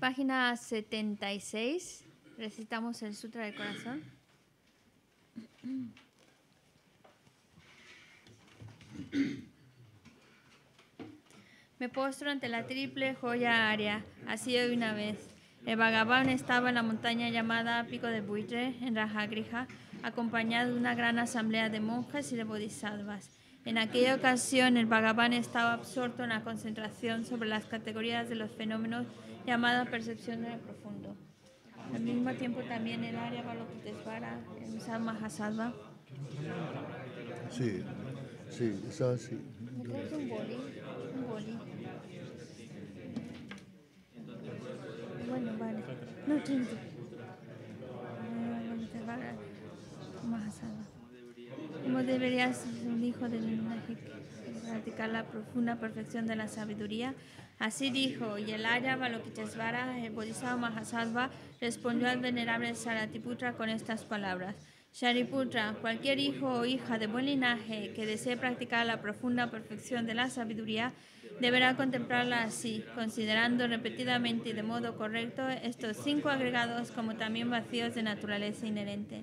Página 76. Recitamos el Sutra del Corazón. Me postro ante la triple joya área. Así de una vez. El vagabundo estaba en la montaña llamada Pico de Buitre, en Rajagriha, acompañado de una gran asamblea de monjas y de bodhisattvas. En aquella ocasión, el Bhagavan estaba absorto en la concentración sobre las categorías de los fenómenos llamada percepción del profundo. Al mismo tiempo, también el Arya Balokitesvara, en Sad Mahasadva. Sí, sí, eso sí. Es un boli, un boli. Bueno, vale. No, 15. Ah, Mahasadva deberías debería ser un hijo del linaje practicar la profunda perfección de la sabiduría? Así dijo Yelaya Balokitesvara, el Bodhisattva Mahasattva, respondió al venerable Saratiputra con estas palabras. Shariputra, cualquier hijo o hija de buen linaje que desee practicar la profunda perfección de la sabiduría deberá contemplarla así, considerando repetidamente y de modo correcto estos cinco agregados como también vacíos de naturaleza inherente.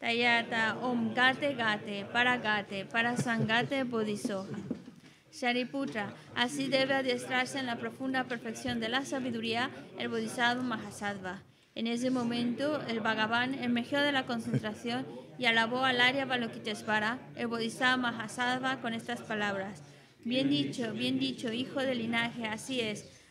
Tayata Om Gate Gate PARA Parasangate Bodhisoha. Shariputra, así debe adiestrarse en la profunda perfección de la sabiduría el Bodhisattva Mahasattva. En ese momento, el Bhagavan emergió de la concentración y alabó al Arya Balokitesvara, el Bodhisattva Mahasattva, con estas palabras. Bien dicho, bien dicho, hijo del linaje, así es.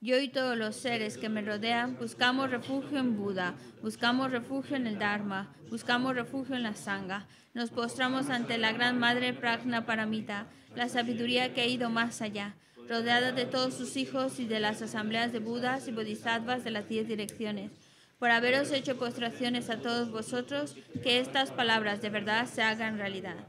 Yo y todos los seres que me rodean buscamos refugio en Buda, buscamos refugio en el Dharma, buscamos refugio en la Sangha. Nos postramos ante la Gran Madre Pragna Paramita, la sabiduría que ha ido más allá, rodeada de todos sus hijos y de las asambleas de Budas y Bodhisattvas de las diez direcciones. Por haberos hecho postraciones a todos vosotros, que estas palabras de verdad se hagan realidad.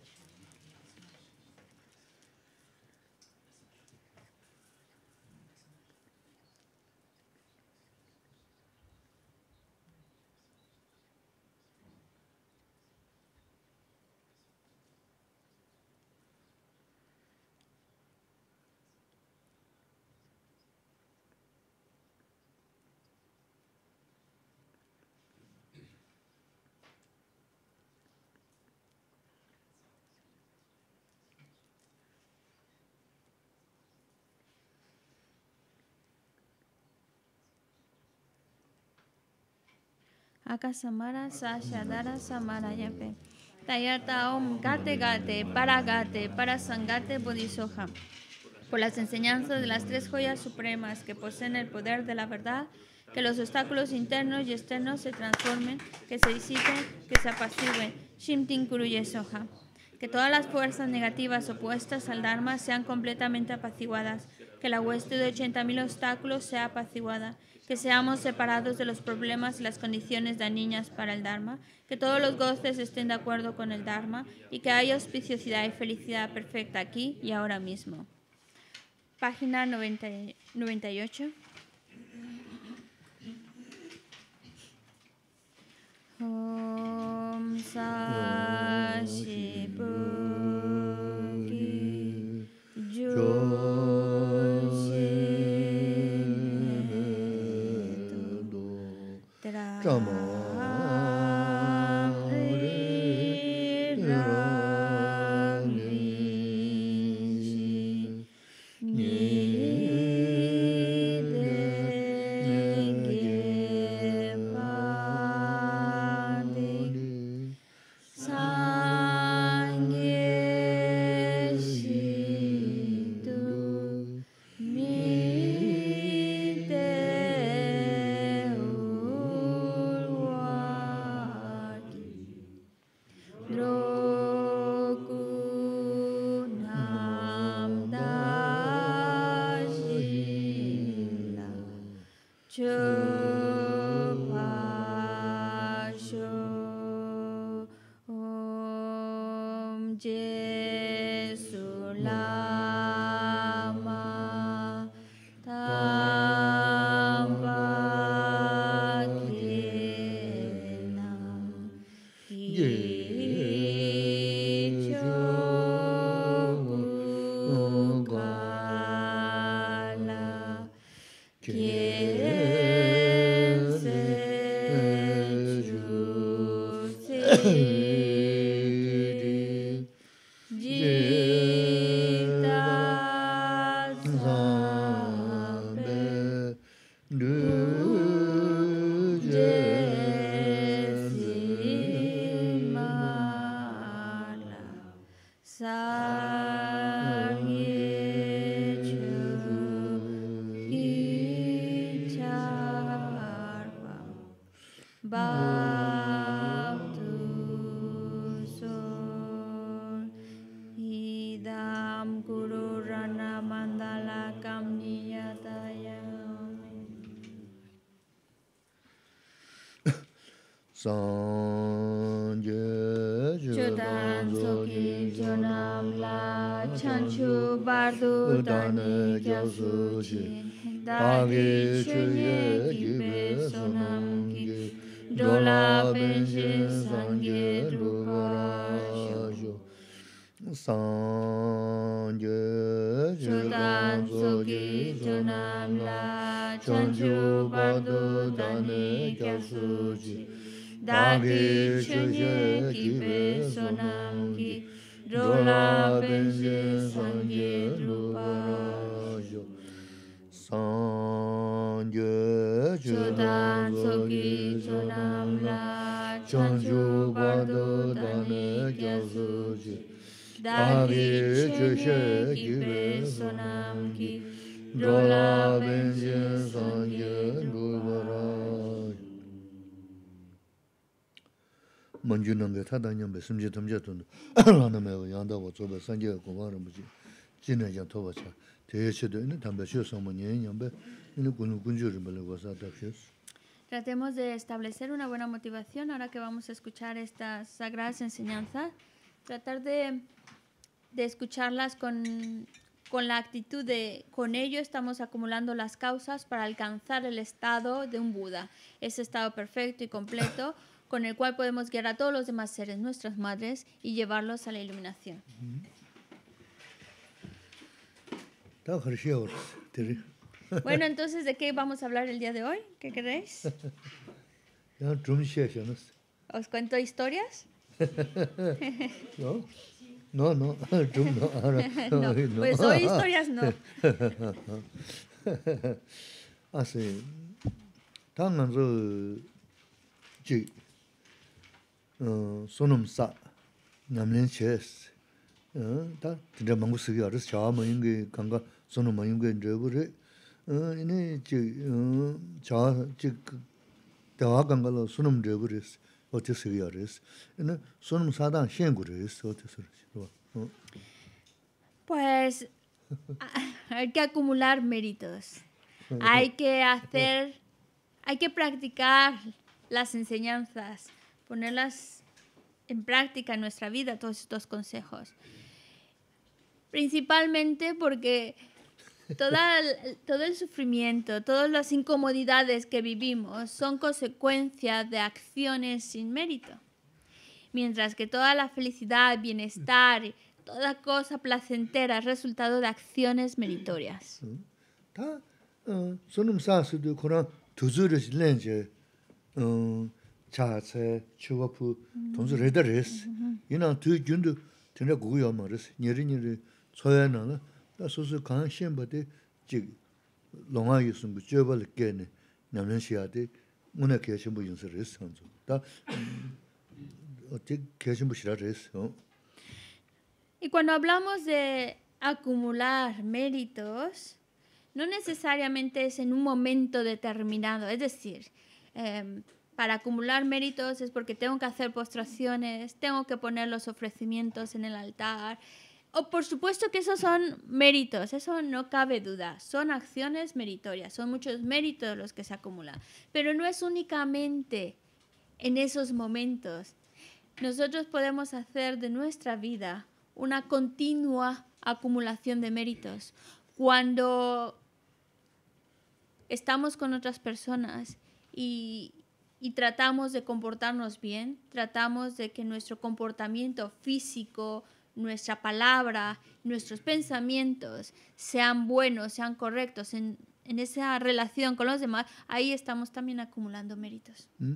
akasamara Dara samara yape. Tayarta om gate gate, para gate, para sangate bodhisoja. Por las enseñanzas de las tres joyas supremas que poseen el poder de la verdad, que los obstáculos internos y externos se transformen, que se disipen, que se apacigüen. Shimtin Kuruye Soja. Que todas las fuerzas negativas opuestas al Dharma sean completamente apaciguadas que la hueste de 80.000 obstáculos sea apaciguada, que seamos separados de los problemas y las condiciones niñas para el Dharma, que todos los goces estén de acuerdo con el Dharma y que haya auspiciosidad y felicidad perfecta aquí y ahora mismo. Página 98. Om Come on. gi cho nam la chan ju ba do da me kya su ji da Tratemos de establecer una buena motivación ahora que vamos a escuchar estas sagradas enseñanzas. Tratar de, escucharlas con, la actitud de con ello estamos acumulando las causas para alcanzar el estado de un Buda, ese estado perfecto y completo con el cual podemos guiar a todos los demás seres, nuestras madres, y llevarlos a la iluminación. Bueno, entonces, ¿de qué vamos a hablar el día de hoy? ¿Qué queréis? ¿Os cuento historias? ¿No? No, no, no, Pues hoy historias no. Así. sonum sa ches pues hay que acumular méritos. Hay que hacer hay que practicar las enseñanzas, ponerlas en práctica en nuestra vida todos estos consejos. Principalmente porque todo el sufrimiento, todas las incomodidades que vivimos son consecuencia de acciones sin mérito. Mientras que toda la felicidad, bienestar, toda cosa placentera es resultado de acciones meritorias. Eh, y cuando hablamos de acumular méritos, no necesariamente es en un momento determinado. Es decir, em, para acumular méritos es porque tengo que hacer postraciones, tengo que poner los ofrecimientos en el altar, o por supuesto que esos son méritos, eso no cabe duda, son acciones meritorias, son muchos méritos los que se acumulan, pero no es únicamente en esos momentos. Nosotros podemos hacer de nuestra vida una continua acumulación de méritos. Cuando estamos con otras personas y, y tratamos de comportarnos bien, tratamos de que nuestro comportamiento físico, nuestra palabra, nuestros pensamientos sean buenos, sean correctos en, esa relación con los demás, ahí estamos también acumulando méritos. Mm.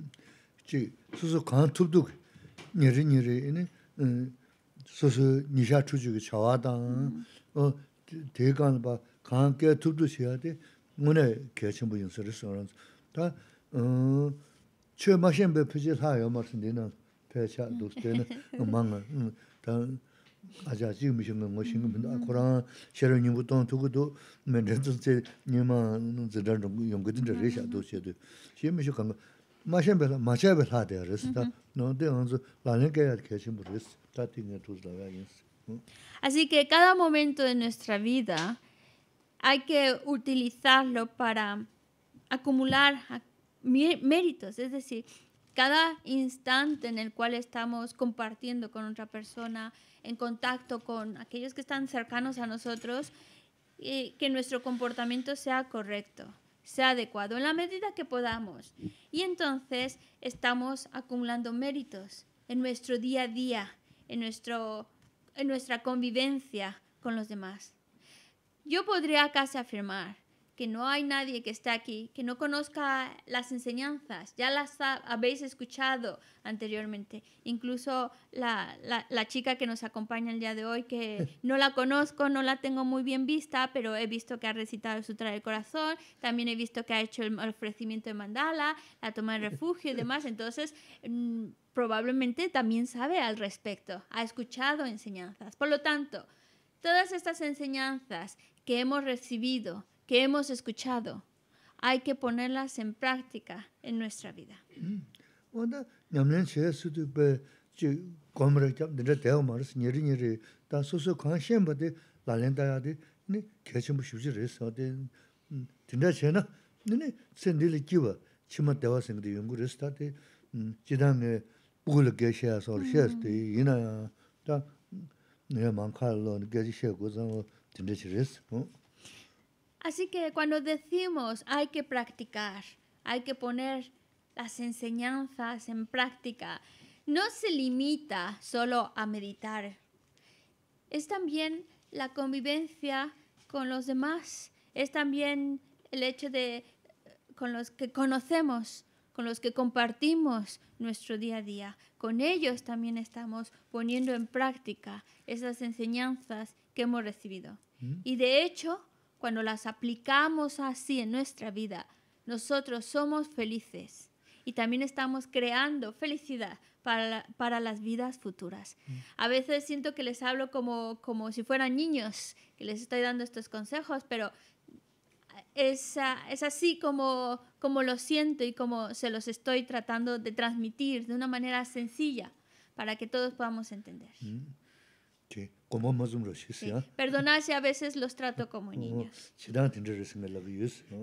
Así que cada momento de nuestra vida hay que utilizarlo para acumular méritos, es decir, cada instante en el cual estamos compartiendo con otra persona, en contacto con aquellos que están cercanos a nosotros, que nuestro comportamiento sea correcto, sea adecuado, en la medida que podamos. Y entonces estamos acumulando méritos en nuestro día a día, en, en nuestra convivencia con los demás. Yo podría casi afirmar que no hay nadie que está aquí que no conozca las enseñanzas, ya las habéis escuchado anteriormente. Incluso la, chica que nos acompaña el día de hoy, que no la conozco, no la tengo muy bien vista, pero he visto que ha recitado el Sutra del Corazón, también he visto que ha hecho el ofrecimiento de mandala, la toma de refugio y demás. Entonces, mm, probablemente también sabe al respecto, ha escuchado enseñanzas. Por lo tanto, todas estas enseñanzas que hemos recibido, que hemos escuchado, hay que ponerlas en práctica en nuestra vida. Así que cuando decimos hay que practicar, hay que poner las enseñanzas en práctica, no se limita solo a meditar. Es también la convivencia con los demás, es también el hecho de con los que conocemos, con los que compartimos nuestro día a día. Con ellos también estamos poniendo en práctica esas enseñanzas que hemos recibido. Mm. Y de hecho, cuando las aplicamos así en nuestra vida, nosotros somos felices y también estamos creando felicidad para, para las vidas futuras. Mm. A veces siento que les hablo como, como si fueran niños, que les estoy dando estos consejos, pero es, es, así como, como lo siento y como se los estoy tratando de transmitir de una manera sencilla para que todos podamos entender. Mm. Sí. Perdonarse a veces los trato como niños.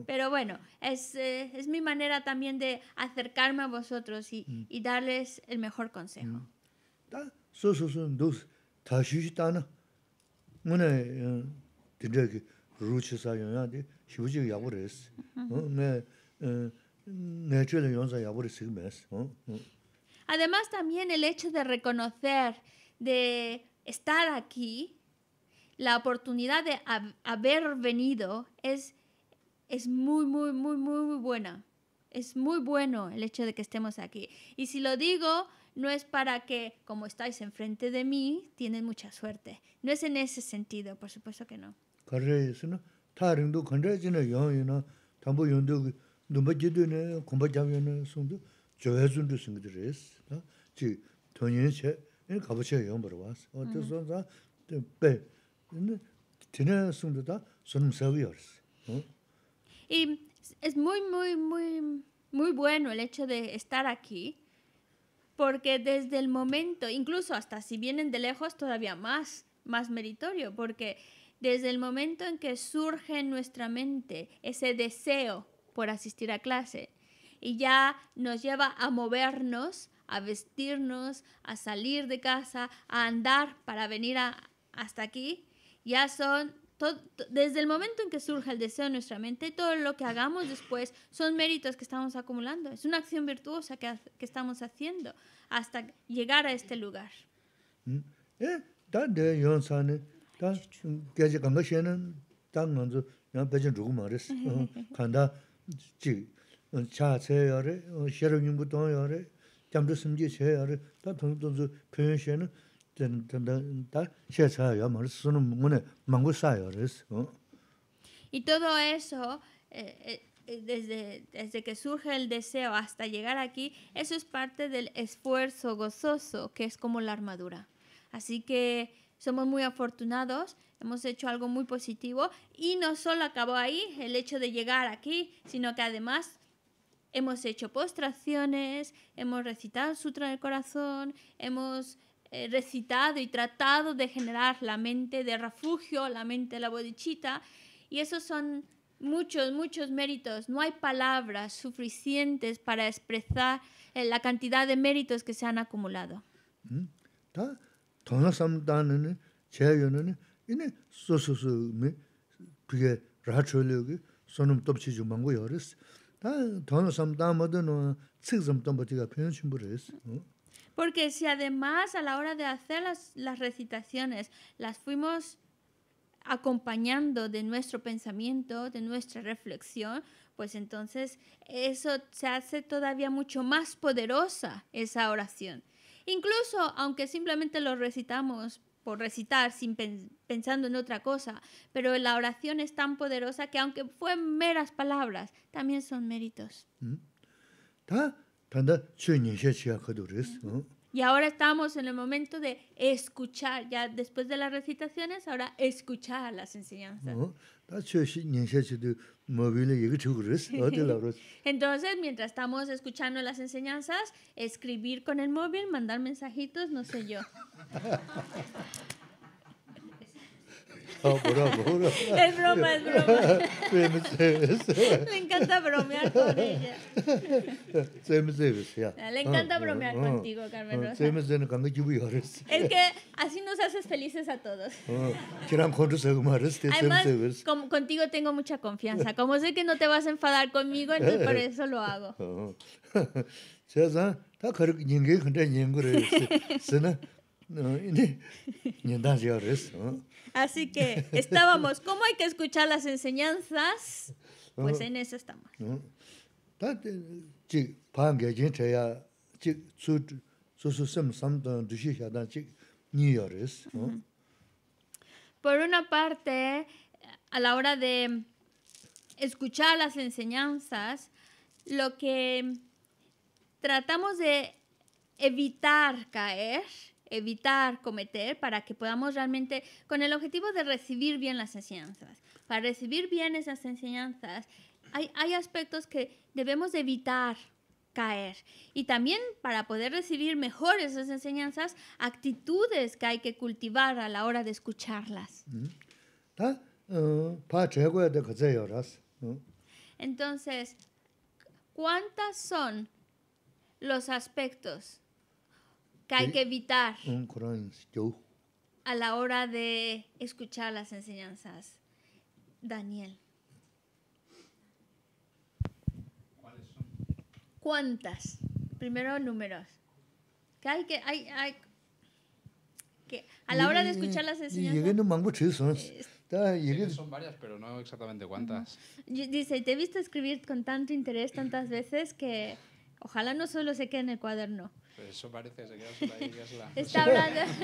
Pero bueno, es, eh, es mi manera también de acercarme a vosotros y, mm. y darles el mejor consejo. Mm. Además también el hecho de reconocer de estar aquí, la oportunidad de haber venido es, es muy, muy, muy, muy, buena. Es muy bueno el hecho de que estemos aquí. Y si lo digo, no es para que, como estáis enfrente de mí, tienen mucha suerte. No es en ese sentido, por supuesto que no. Y es muy muy muy muy bueno el hecho de estar aquí porque desde el momento, incluso hasta si vienen de lejos todavía más más meritorio porque desde el momento en que surge en nuestra mente ese deseo por asistir a clase y ya nos lleva a movernos a vestirnos, a salir de casa, a andar para venir hasta aquí, ya son, desde el momento en que surge el deseo en nuestra mente, todo lo que hagamos después son méritos que estamos acumulando, es una acción virtuosa que, estamos haciendo hasta llegar a este lugar. Mm. Eh, y todo eso eh, eh, eh, desde desde que surge el deseo hasta llegar aquí eso es parte del esfuerzo gozoso que es como la armadura así que somos muy afortunados hemos hecho algo muy positivo y no solo acabó ahí el hecho de llegar aquí sino que además hemos hecho postraciones, hemos recitado Sutra del Corazón, hemos eh, recitado y tratado de generar la mente de refugio, la mente de la bodichita, y esos son muchos, muchos méritos. No hay palabras suficientes para expresar eh, la cantidad de méritos que se han acumulado. Porque si además a la hora de hacer las, recitaciones las fuimos acompañando de nuestro pensamiento, de nuestra reflexión, pues entonces eso se hace todavía mucho más poderosa esa oración. Incluso aunque simplemente lo recitamos por recitar sin pensando en otra cosa, pero la oración es tan poderosa que aunque fue meras palabras, también son méritos. ¿Mm? Y ahora estamos en el momento de escuchar, ya después de las recitaciones, ahora escuchar las enseñanzas. Entonces, mientras estamos escuchando las enseñanzas, escribir con el móvil, mandar mensajitos, no sé yo. Es broma, es broma. Le encanta bromear con ella. Le encanta bromear contigo, Carmen Rosa. Es que así nos haces felices a todos. Además, con, contigo tengo mucha confianza. Como sé que no te vas a enfadar conmigo, entonces por eso lo hago. 세상 Así que estábamos, ¿cómo hay que escuchar las enseñanzas? Pues en eso estamos. Por una parte, a la hora de escuchar las enseñanzas, lo que tratamos de evitar caer evitar cometer para que podamos realmente, con el objetivo de recibir bien las enseñanzas, para recibir bien esas enseñanzas, hay, hay aspectos que debemos de evitar caer. Y también para poder recibir mejor esas enseñanzas, actitudes que hay que cultivar a la hora de escucharlas. Mm-hmm. Uh, mm-hmm. Entonces, ¿cuántas son los aspectos que hay que evitar a la hora de escuchar las enseñanzas. Daniel. ¿Cuántas? Primero números. Que hay que, hay, que a la hora de escuchar las enseñanzas. Son varias, pero no exactamente cuántas. Dice, te he visto escribir con tanto interés tantas veces que ojalá no solo se quede en el cuaderno. Pues eso parece, se la... Está hablando,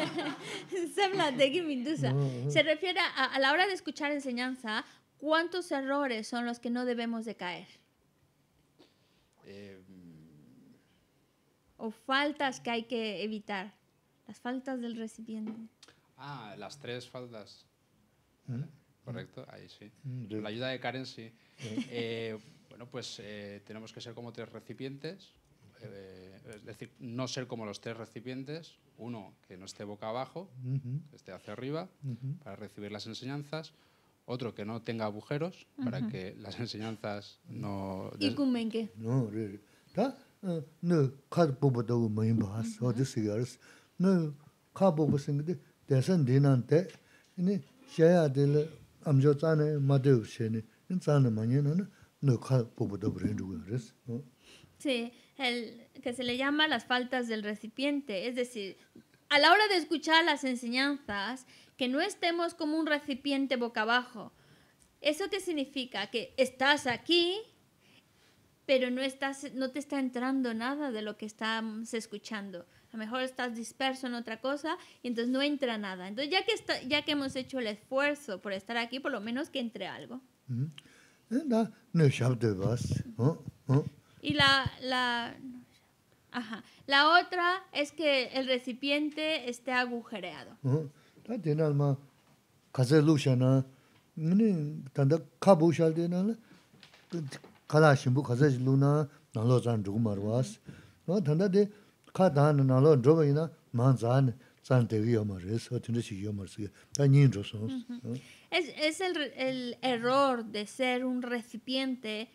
Se refiere a, la hora de escuchar enseñanza, ¿cuántos errores son los que no debemos de caer? Em. o faltas que hay que evitar. Las faltas del recipiente. Ah, las tres faltas. ¿Mm? Correcto, ahí sí. Mm, la ayuda de Karen sí. Eh, bueno, pues eh, tenemos que ser como tres recipientes. Eh, es decir, no ser como los tres recipientes, uno que no esté boca abajo, esté hacia arriba, para recibir las enseñanzas, otro que no tenga agujeros, para que las enseñanzas no... ¿Y qué? Eh, no, no, no, Sí el, que se le llama las faltas del recipiente. Es decir, a la hora de escuchar las enseñanzas, que no estemos como un recipiente boca abajo. Eso qué significa que estás aquí, pero no, estás, no te está entrando nada de lo que estamos escuchando. A lo mejor estás disperso en otra cosa y entonces no entra nada. Entonces, ya que, ya que hemos hecho el esfuerzo por estar aquí, por lo menos que entre algo. Eh, no. Y la, la, ajá. la otra es que el recipiente esté agujereado. Uh alma kala shimbu kaza de na nalo zan dhugumar waas. no tanda de ka dhana nalo dhruba ina maan zan zan tegi yomar es, o tinda shiki yomar sige. Da nyin Es el error de ser un recipiente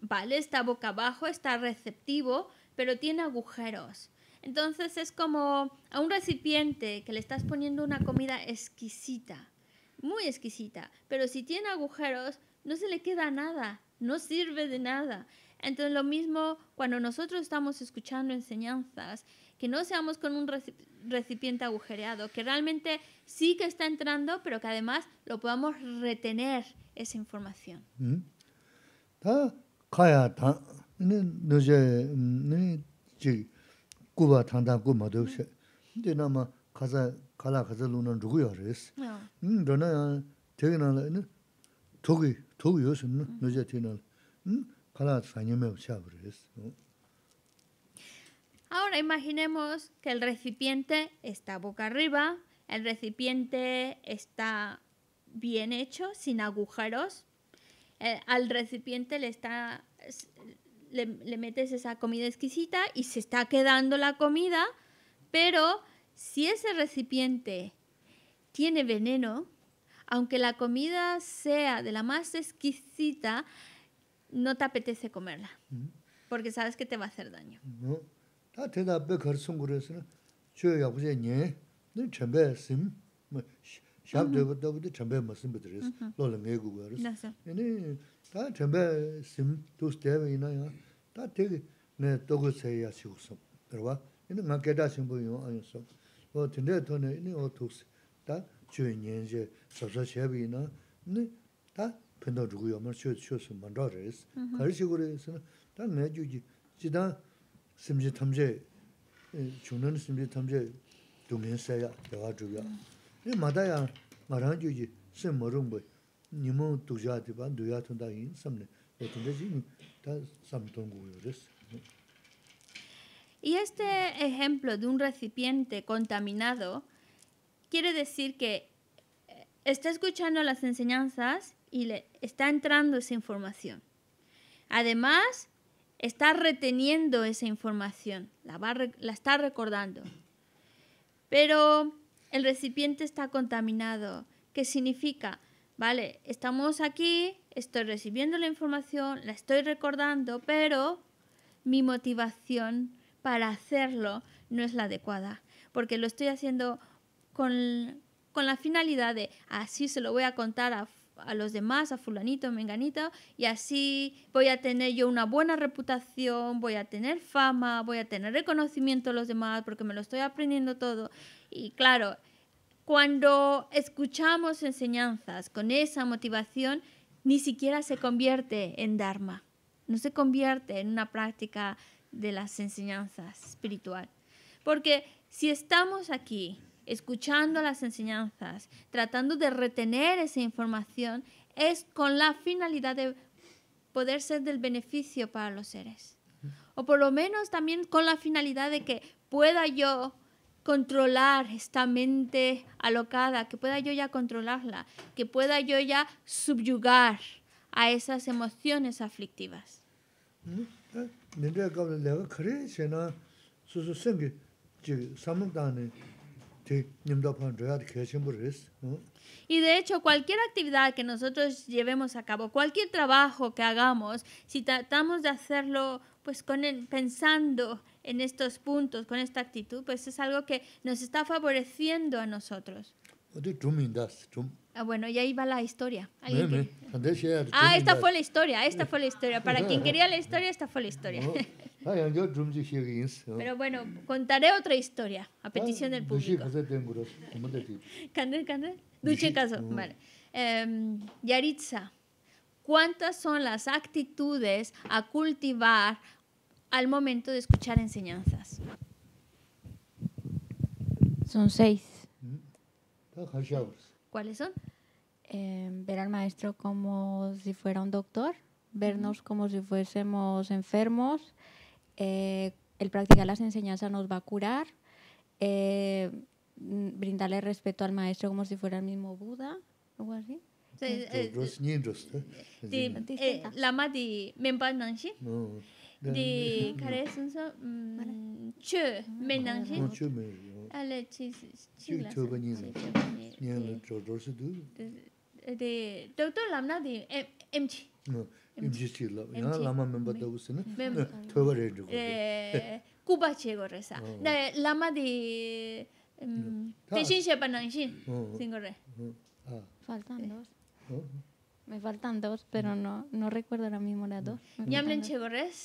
Vale, está boca abajo, está receptivo, pero tiene agujeros. Entonces es como a un recipiente que le estás poniendo una comida exquisita, muy exquisita, pero si tiene agujeros no se le queda nada, no sirve de nada. Entonces lo mismo cuando nosotros estamos escuchando enseñanzas, que no seamos con un recipiente agujereado, que realmente sí que está entrando, pero que además lo podamos retener esa información. Mm. Ah, kaya tang, nī nūzhē, nī jīg guba tang tang gu ma dōkshē. Dī nā ma kaza, kala kaza lū nā rūgu yā rēs. Dō nā yā, tēgī nā lā, nī, tōgī, Ahora imaginemos que el recipiente está boca arriba, el recipiente está bien hecho, sin agujeros, eh, al recipiente le está le, metes esa comida exquisita y se está quedando la comida, pero si ese recipiente tiene veneno, aunque la comida sea de la más exquisita, no te apetece comerla, mm-hmm. porque sabes que te va a hacer daño. Mm-hmm. shab dhebar dhebar dhe chambay masimba dhiris, mm-hmm. lo la ngay gu gwaris. Yini, ta chambay sim tuus dhebi ina ya, ta tegi ngay togo tsaya ya shi usum, dhirwa. Yini nga keda shimbo yon ayon sum. O tinde to ne, yini o tuus, ta Y este ejemplo de un recipiente contaminado quiere decir que eh, está escuchando las enseñanzas y le está entrando esa información. Además, está reteniendo esa información, la, va, la está recordando. Pero el recipiente está contaminado. ¿Qué significa? Vale, estamos aquí, estoy recibiendo la información, la estoy recordando, pero mi motivación para hacerlo no es la adecuada, porque lo estoy haciendo con, con la finalidad de así se lo voy a contar a, a los demás, a fulanito, menganito, y así voy a tener yo una buena reputación, voy a tener fama, voy a tener reconocimiento a los demás porque me lo estoy aprendiendo todo. Y claro, cuando escuchamos enseñanzas con esa motivación, ni siquiera se convierte en Dharma, no se convierte en una práctica de las enseñanzas espiritual. Porque si estamos aquí escuchando las enseñanzas, tratando de retener esa información, es con la finalidad de poder ser del beneficio para los seres. O por lo menos también con la finalidad de que pueda yo controlar esta mente alocada, que pueda yo ya controlarla, que pueda yo ya subyugar a esas emociones aflictivas. Y de hecho, cualquier actividad que nosotros llevemos a cabo, cualquier trabajo que hagamos, si tratamos de hacerlo pues con pensando en estos puntos, con esta actitud, pues es algo que nos está favoreciendo a nosotros. Ah, bueno, y ahí va la historia. Ah, esta fue la historia, esta fue la historia. Para quien quería la historia, esta fue la historia. Pero bueno, contaré otra historia a petición ah, del público. Duche caso. Vale. Em, Yaritza, ¿cuántas son las actitudes a cultivar al momento de escuchar enseñanzas? Son seis. Mm-hmm. ¿Cuáles son? Em, ver al maestro como si fuera un doctor, vernos mm-hmm. como si fuésemos enfermos, eh, el practicar las enseñanzas nos va a curar, eh, mm, brindarle respeto al maestro como si fuera el mismo Buda, algo así. Sí, 디 카레스은서 음쳬 메낭시 알레 치스 치라 쳬베니 니엘로 에데 도토 람나디 엠치 임지스티 라 라마 멤버 도스네 토버레 에 쿠바 체고 레사 라마디 테신셰 대신 싱거레 아 faltan Me faltan dos, pero no, no recuerdo ahora mismo las dos. ya por Dos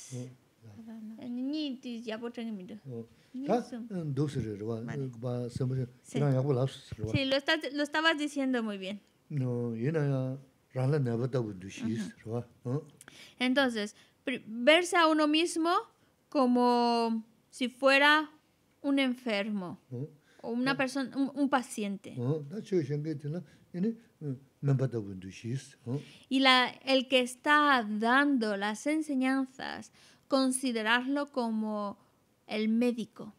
Sí, lo, lo estabas diciendo muy bien. Entonces, verse a uno mismo como si fuera un enfermo o una persona, un paciente. Y la, el que está dando las enseñanzas, considerarlo como el médico.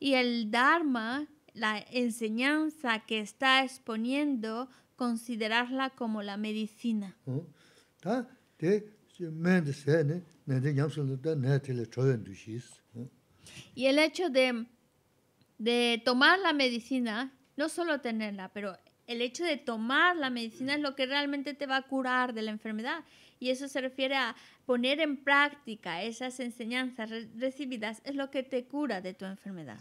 Y el Dharma, la enseñanza que está exponiendo, considerarla como la medicina. Y el hecho de, de tomar la medicina no solo tenerla, pero el hecho de tomar la medicina es lo que realmente te va a curar de la enfermedad. Y eso se refiere a poner en práctica esas enseñanzas recibidas, es lo que te cura de tu enfermedad.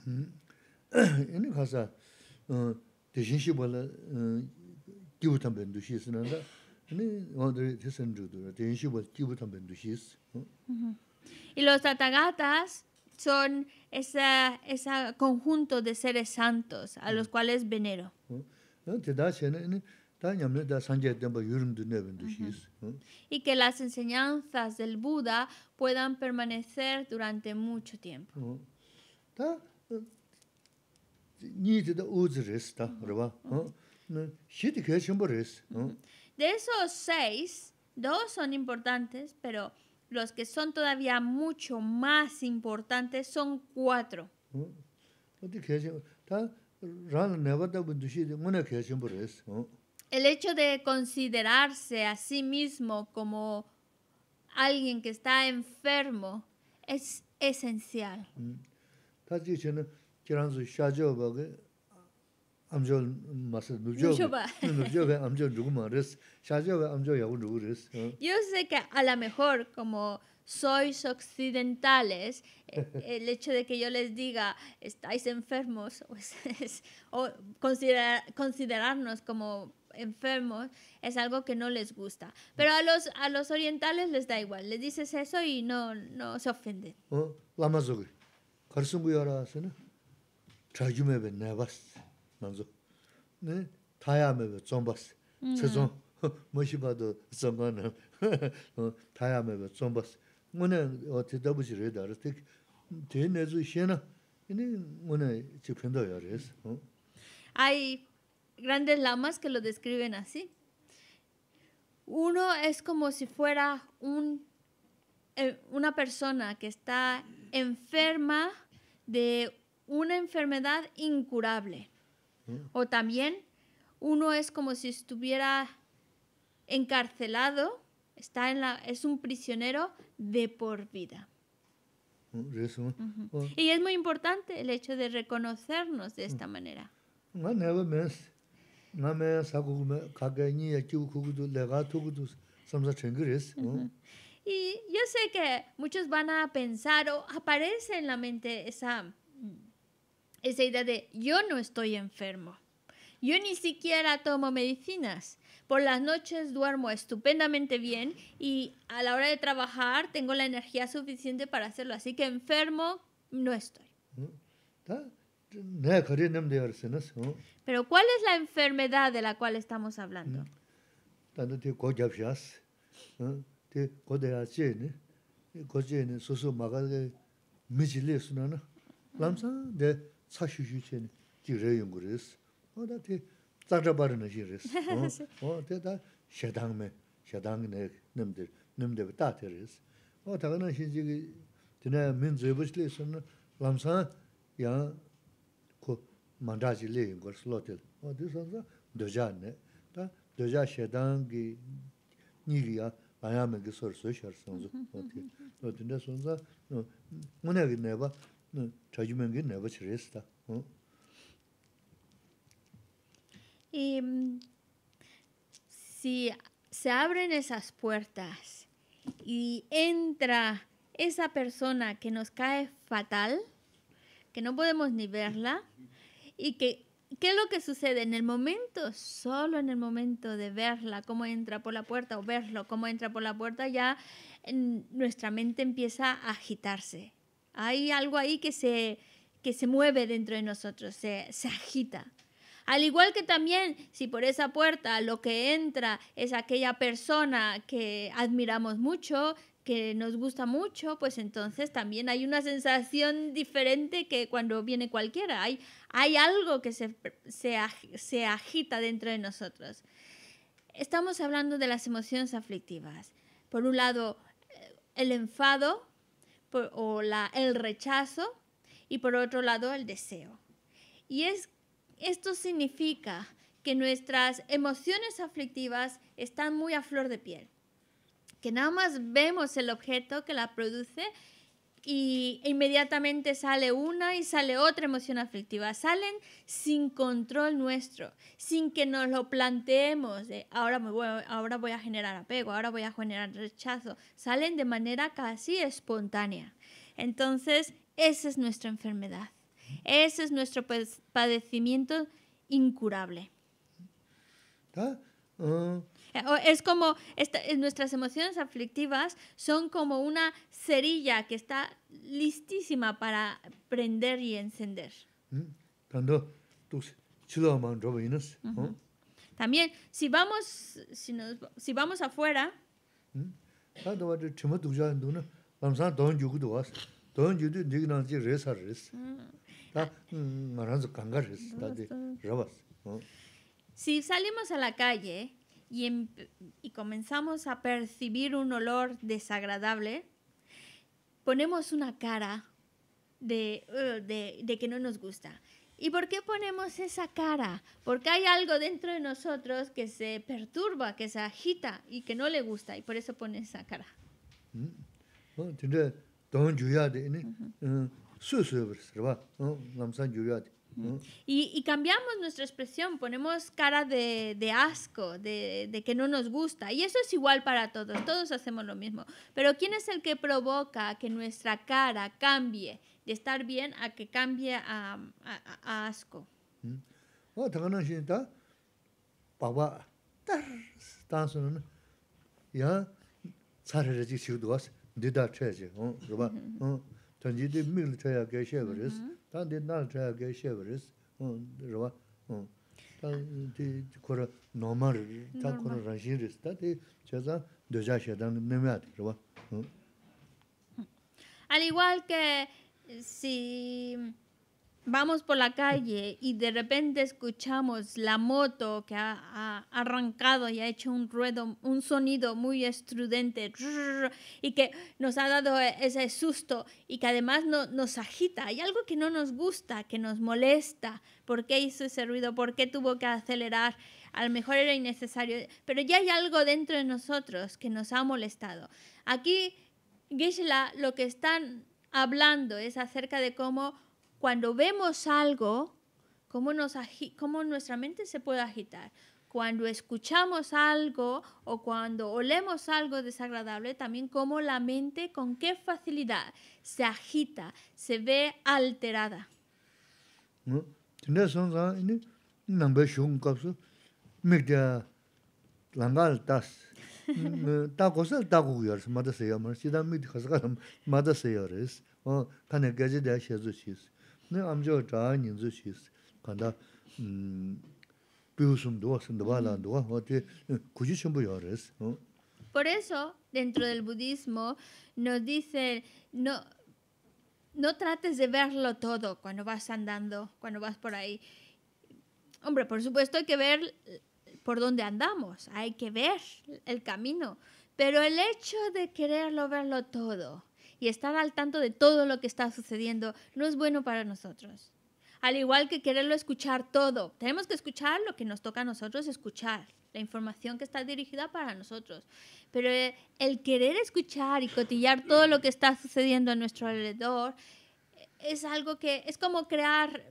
y los tatagatas son ese conjunto de seres santos a los mm. cuales venero. Mm. Y que las enseñanzas del Buda puedan permanecer durante mucho tiempo. De esos seis, dos son importantes, pero los que son todavía mucho más importantes son cuatro. El hecho de considerarse a sí mismo como alguien que está enfermo es esencial. Yo sé que a lo mejor como sois occidentales e, el hecho de que yo les diga estáis enfermos pues o considerarnos como enfermos es algo que no les gusta pero a los a los orientales les da igual les dices eso y no no se ofenden no, Hay grandes lamas que lo describen así. Uno es como si fuera eh, una persona que está enferma de una enfermedad incurable. O también uno es como si estuviera encarcelado, está en la, es un prisionero de por vida. Mm, oh. y es muy importante el hecho de reconocernos de esta manera. Y yo sé que muchos van a pensar o aparece en la mente esa mm, esa idea de yo no estoy enfermo. Yo ni siquiera tomo medicinas. Por las noches duermo estupendamente bien y a la hora de trabajar tengo la energía suficiente para hacerlo. Así que enfermo no estoy. Pero ¿cuál es la enfermedad de la cual estamos hablando? ca xu xu qian ji O da ti zang zha O da da xe dang me, xe dang ne nim dir, da da ga na xin ji ku O Da gi me O Y mm, si se abren esas puertas y entra esa persona que nos cae fatal, que no podemos ni verla, y que, ¿qué es lo que sucede? En el momento, solo en el momento de verla, cómo entra por la puerta, o verlo, cómo entra por la puerta, ya nuestra mente empieza a agitarse. Hay algo ahí que se, que se mueve dentro de nosotros, se, agita. Al igual que también si por esa puerta lo que entra es aquella persona que admiramos mucho, que nos gusta mucho, pues entonces también hay una sensación diferente que cuando viene cualquiera. Hay, hay algo que se, se agita dentro de nosotros. Estamos hablando de las emociones aflictivas. Por un lado, eh, el enfado, o el rechazo y por otro lado el deseo. Y esto significa que nuestras emociones aflictivas están muy a flor de piel, que nada más vemos el objeto que la produce y e inmediatamente sale una y sale otra emoción aflictiva. Salen sin control nuestro, sin que nos lo planteemos de ahora, me voy, ahora voy a generar apego, ahora voy a generar rechazo. Salen de manera casi espontánea. Entonces, esa es nuestra enfermedad. Ese es nuestro padecimiento incurable. ¿Ah? ah. Es como, eh, nuestras emociones aflictivas son como una cerilla que está listísima para prender y encender. Mm. También, si vamos, si, nos, si vamos afuera, mm. ah, si salimos a la calle, y, y comenzamos a percibir un olor desagradable, ponemos una cara uh, de, de, que no nos gusta. ¿Y por qué ponemos esa cara? Porque hay algo dentro de nosotros que se perturba, que se agita y que no le gusta, y por eso pone esa cara. Mm. Oh, y, cambiamos nuestra expresión, ponemos cara de, asco, de, que no nos gusta. Y eso es igual para todos, todos hacemos lo mismo. Pero ¿quién es el que provoca que nuestra cara cambie de estar bien a que cambie a, a, a asco? tāng dī nāl chāyā gāyā shēvā rīs, rīwa, tāng dī kora nōmā rī, tāng kora rāshī rīs, tāng dī chāyā Al igual que si... vamos por la calle y de repente escuchamos la moto que ha, arrancado y ha hecho un ruido, un sonido muy estridente y que nos ha dado e-, ese susto y que además nos agita. Hay algo que no nos gusta, que nos molesta. ¿Por qué hizo ese ruido? ¿Por qué tuvo que acelerar? A lo mejor era innecesario, pero ya hay algo dentro de nosotros que nos ha molestado. Aquí Gisela, lo que están hablando es acerca de cómo cuando vemos algo, ¿cómo, nos cómo nuestra mente se puede agitar? Cuando escuchamos algo o cuando olemos algo desagradable, también cómo la mente con qué facilidad se agita, se ve alterada. ¿No? Por eso, dentro del budismo, nos dice, no, no trates de verlo todo cuando vas andando, cuando vas por ahí. Hombre, por supuesto hay que ver por dónde andamos, hay que ver el camino, pero el hecho de quererlo verlo todo, y estar al tanto de todo lo que está sucediendo no es bueno para nosotros. Al igual que quererlo escuchar todo, tenemos que escuchar lo que nos toca a nosotros escuchar, la información que está dirigida para nosotros. Pero eh, el querer escuchar y cotillar todo lo que está sucediendo a nuestro alrededor eh, es algo que es como crear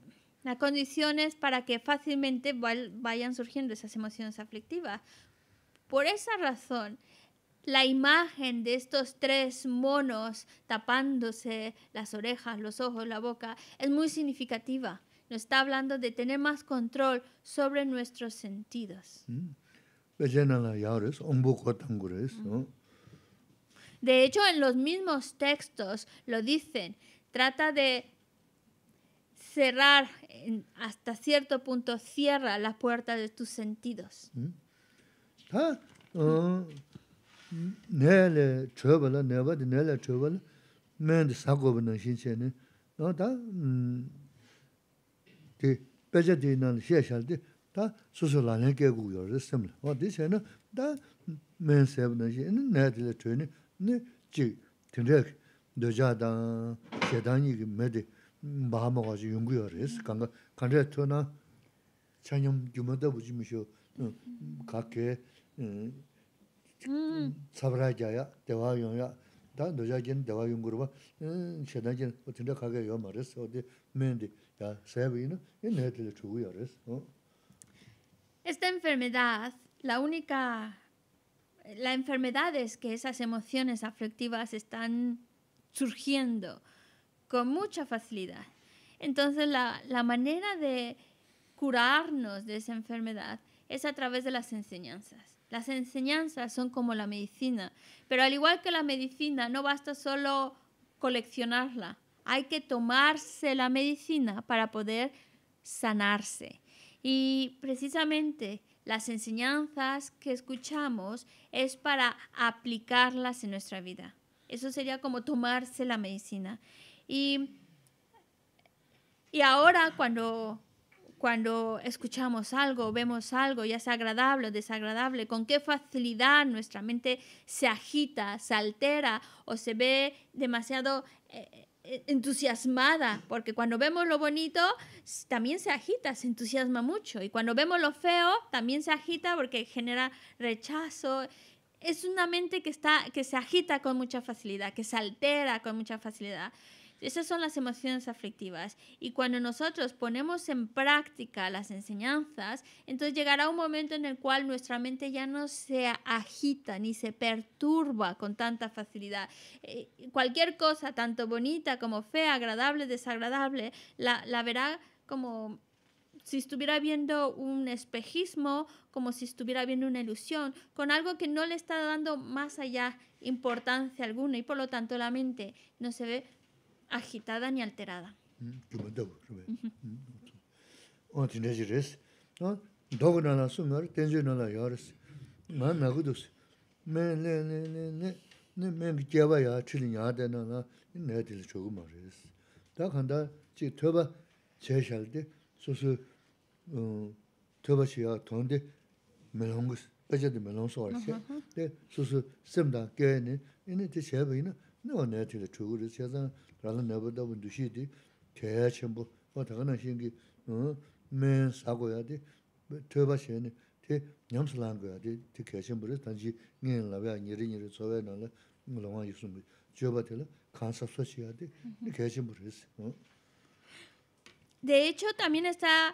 las condiciones para que fácilmente vayan surgiendo esas emociones aflictivas. Por esa razón, la imagen de estos tres monos tapándose las orejas, los ojos, la boca, es muy significativa. Nos está hablando de tener más control sobre nuestros sentidos. Mm. De hecho, en los mismos textos lo dicen. Trata de cerrar hasta cierto punto, cierra la puerta de tus sentidos. Mm. Ah, ah. nēle chōbala, nēwadi nēle chōbala, mēndi sākōba 신체는 shīnchē nē. Nō tā, 다 pēchā tī nā xie xiā tī, tā sūsū lā nē 니지 gu yō rī sīmla. Wā tī xē nā, tā mēndi sēba nā xīnchē, ya Esta enfermedad, la única la enfermedad es que esas emociones afectivas están surgiendo con mucha facilidad. Entonces la, la manera de curarnos de esa enfermedad es a través de las enseñanzas. Las enseñanzas son como la medicina, pero al igual que la medicina, no basta solo coleccionarla, hay que tomarse la medicina para poder sanarse. Y precisamente las enseñanzas que escuchamos es para aplicarlas en nuestra vida. Eso sería como tomarse la medicina. Y, y ahora cuando cuando escuchamos algo, vemos algo, ya sea agradable o desagradable, con qué facilidad nuestra mente se agita, se altera o se ve demasiado eh, eh, entusiasmada, porque cuando vemos lo bonito, también se agita, se entusiasma mucho, y cuando vemos lo feo, también se agita porque genera rechazo. Es una mente que, que se agita con mucha facilidad, que se altera con mucha facilidad. Esas son las emociones aflictivas. Y cuando nosotros ponemos en práctica las enseñanzas, entonces llegará un momento en el cual nuestra mente ya no se agita ni se perturba con tanta facilidad. Eh, cualquier cosa, tanto bonita como fea, agradable, desagradable, la verá como si estuviera viendo un espejismo, como si estuviera viendo una ilusión, con algo que no le está dando más allá importancia alguna y por lo tanto la mente no se ve agitada ni alterada. Mm, mm, mm tu me debo, tu me. Mm. Oh, tienes eres, ¿no? Dobro na sumar, tienes no la yares. Ma me gudos. Me ne ne ne ne ne me gitaba ya chini ya de na na, me de lo chogo mares. Da kanda ji toba se shalde, so so uh toba shi ya tonde me hongus, peje de me no so ase. De so so semda ge ne, ene te shebe ina. 노네티를 추구를 시작한 rāla nāpa dāpa dūshī dī tēyā chēmbu wā tā kāna shīngi mēn sā guyā dī tēbā shēni tē ñam sā lāng guyā dī tē kēyā chēmbu rī tāñchī ngēn lābyā nyeri nyeri tsōwē nāla lōngā yusum bī chēbā tēla kān sā sō shī yā kēyā chēmbu rī sī De hecho, también está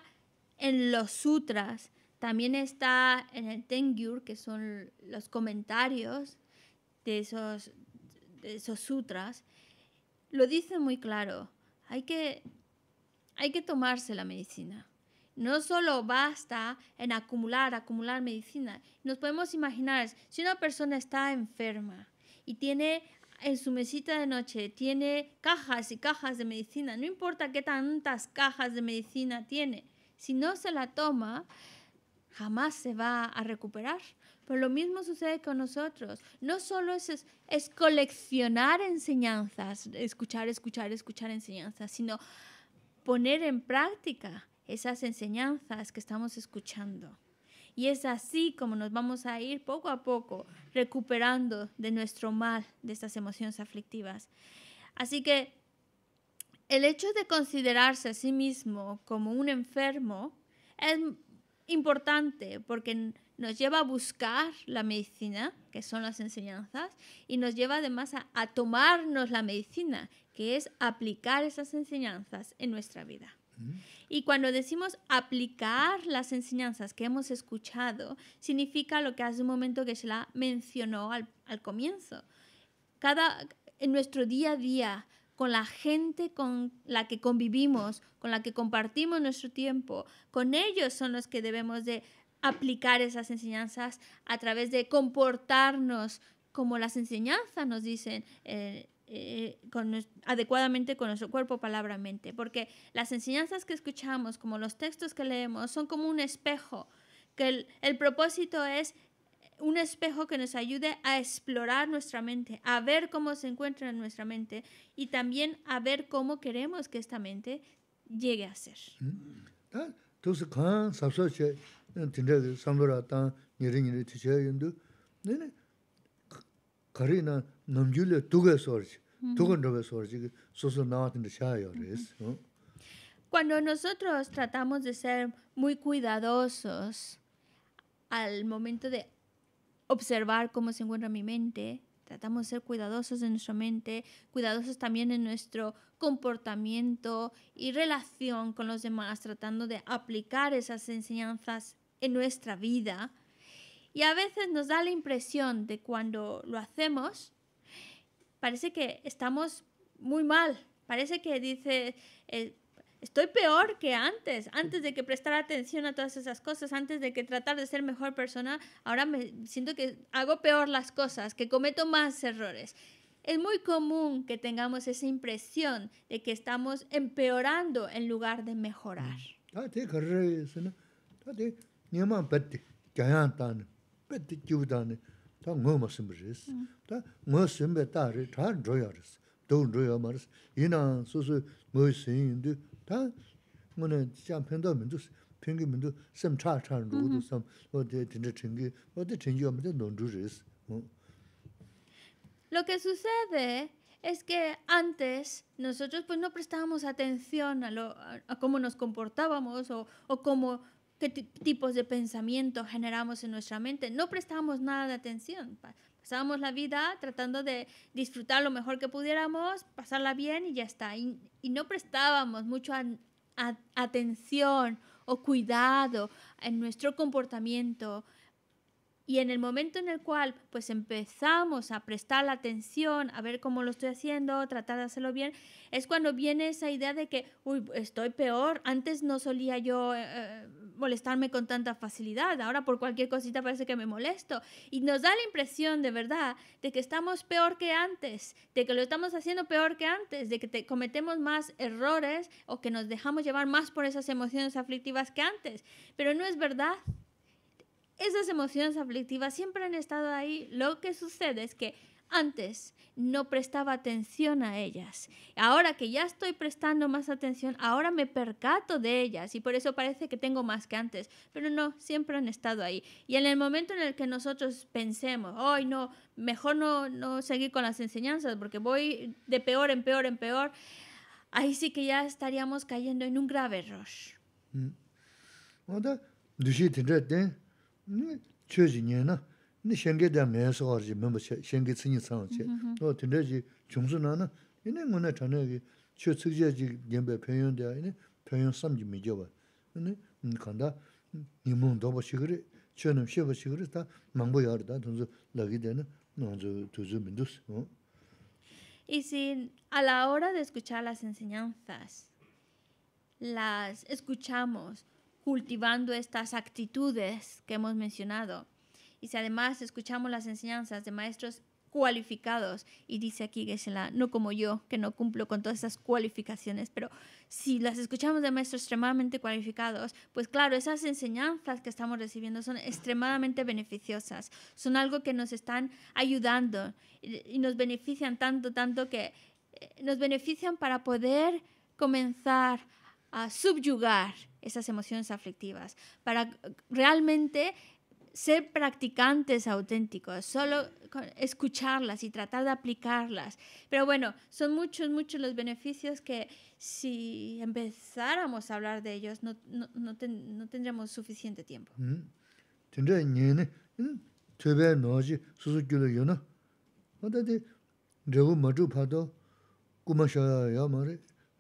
en los sutras, también está en el Tengyur, que son los comentarios de esos, de esos sutras, lo dice muy claro. Hay que, hay que tomarse la medicina. No solo basta en acumular, acumular medicina. Nos podemos imaginar, si una persona está enferma y tiene en su mesita de noche, tiene cajas y cajas de medicina, no importa qué tantas cajas de medicina tiene, si no se la toma, jamás se va a recuperar. Pero lo mismo sucede con nosotros. No solo es, es coleccionar enseñanzas, escuchar, escuchar, escuchar enseñanzas, sino poner en práctica esas enseñanzas que estamos escuchando. Y es así como nos vamos a ir poco a poco recuperando de nuestro mal, de estas emociones aflictivas. Así que el hecho de considerarse a sí mismo como un enfermo es importante porque nos lleva a buscar la medicina, que son las enseñanzas, y nos lleva además a, tomarnos la medicina, que es aplicar esas enseñanzas en nuestra vida. Mm. Y cuando decimos aplicar las enseñanzas que hemos escuchado, significa lo que hace un momento que se la mencionó al, al comienzo. Cada, en nuestro día a día, con la gente con la que convivimos, con la que compartimos nuestro tiempo, con ellos son los que debemos de aplicar esas enseñanzas a través de comportarnos como las enseñanzas nos dicen eh, eh, adecuadamente con nuestro cuerpo, palabra, mente. Porque las enseñanzas que escuchamos, como los textos que leemos, son como un espejo, que el, el propósito es un espejo que nos ayude a explorar nuestra mente, a ver cómo se encuentra en nuestra mente y también a ver cómo queremos que esta mente llegue a ser. Mm. Entonces kāñ sabes que tīndā kī sāmbā rā tāñ nirī nirī tī chē yundū, nini kārī na namjū lé tūgā sōr ¿No? Mm-hmm. tūgā ndabā sōr chī kī sōsō nā tīndā chā yō rēs. Mm-hmm. Cuando nosotros tratamos de ser muy cuidadosos al momento de observar cómo se encuentra mi mente, Tratamos de ser cuidadosos en nuestra mente, cuidadosos también en nuestro comportamiento y relación con los demás, tratando de aplicar esas enseñanzas en nuestra vida. Y a veces nos da la impresión de cuando lo hacemos, parece que estamos muy mal. Parece que dice, estoy peor que antes, antes de que prestar atención a todas esas cosas, antes de que tratar de ser mejor persona, ahora me siento que hago peor las cosas, que cometo más errores. Es muy común que tengamos esa impresión de que estamos empeorando en lugar de mejorar. Mm. Ah, ah, lo que sucede es que antes nosotros pues no prestábamos atención a, cómo nos comportábamos o, o cómo, qué tipos de pensamiento generamos en nuestra mente. No prestábamos nada de atención. Pasábamos la vida tratando de disfrutar lo mejor que pudiéramos, pasarla bien y ya está. Y, no prestábamos mucha atención o cuidado en nuestro comportamiento, y en el momento en el cual pues empezamos a prestar la atención, a ver cómo lo estoy haciendo, tratar de hacerlo bien, es cuando viene esa idea de que, uy, estoy peor, antes no solía yo eh, eh, molestarme con tanta facilidad, ahora por cualquier cosita parece que me molesto. Y nos da la impresión de verdad de que estamos peor que antes, de que lo estamos haciendo peor que antes, de que cometemos más errores o que nos dejamos llevar más por esas emociones aflictivas que antes. Pero no es verdad esas emociones aflictivas siempre han estado ahí. Lo que sucede es que antes no prestaba atención a ellas. Ahora que ya estoy prestando más atención, ahora me percato de ellas y por eso parece que tengo más que antes, pero no, siempre han estado ahí. Y en el momento en el que nosotros pensemos, hoy no, mejor no, no seguir con las enseñanzas porque voy de peor en peor en peor, ahí sí que ya estaríamos cayendo en un grave error. Mm. chozi nye na, nye shenge dhyan mey soo arzi mey mbache, shenge tsini tsang che. O tinday ji 미제와 근데 근데 ina nguna tanya ki, cho tsikja 다 genpe penyon dhyay, ina penyon samji mey jawa. Ina kanda, nimung doba shigiri, cho hora de escuchar las enseñanzas, las escuchamos, cultivando estas actitudes que hemos mencionado. Y si además escuchamos las enseñanzas de maestros cualificados, y dice aquí Geshe-la, no como yo, que no cumplo con todas esas cualificaciones, pero si las escuchamos de maestros extremadamente cualificados, pues claro, esas enseñanzas que estamos recibiendo son extremadamente beneficiosas, son algo que nos están ayudando y nos benefician tanto, tanto que eh, nos benefician para poder comenzar a subyugar esas emociones aflictivas, para realmente ser practicantes auténticos, solo escucharlas y tratar de aplicarlas. Pero bueno, son muchos, muchos los beneficios que si empezáramos a hablar de ellos no, no, no, tendríamos suficiente tiempo.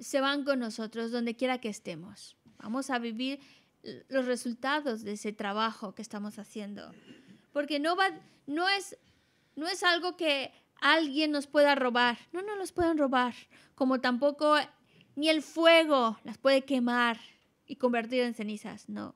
se van con nosotros donde quiera que estemos. Vamos a vivir los resultados de ese trabajo que estamos haciendo. Porque no, va, no, es, no es algo que alguien nos pueda robar. No no los pueden robar. Como tampoco ni el fuego las puede quemar y convertir en cenizas. No.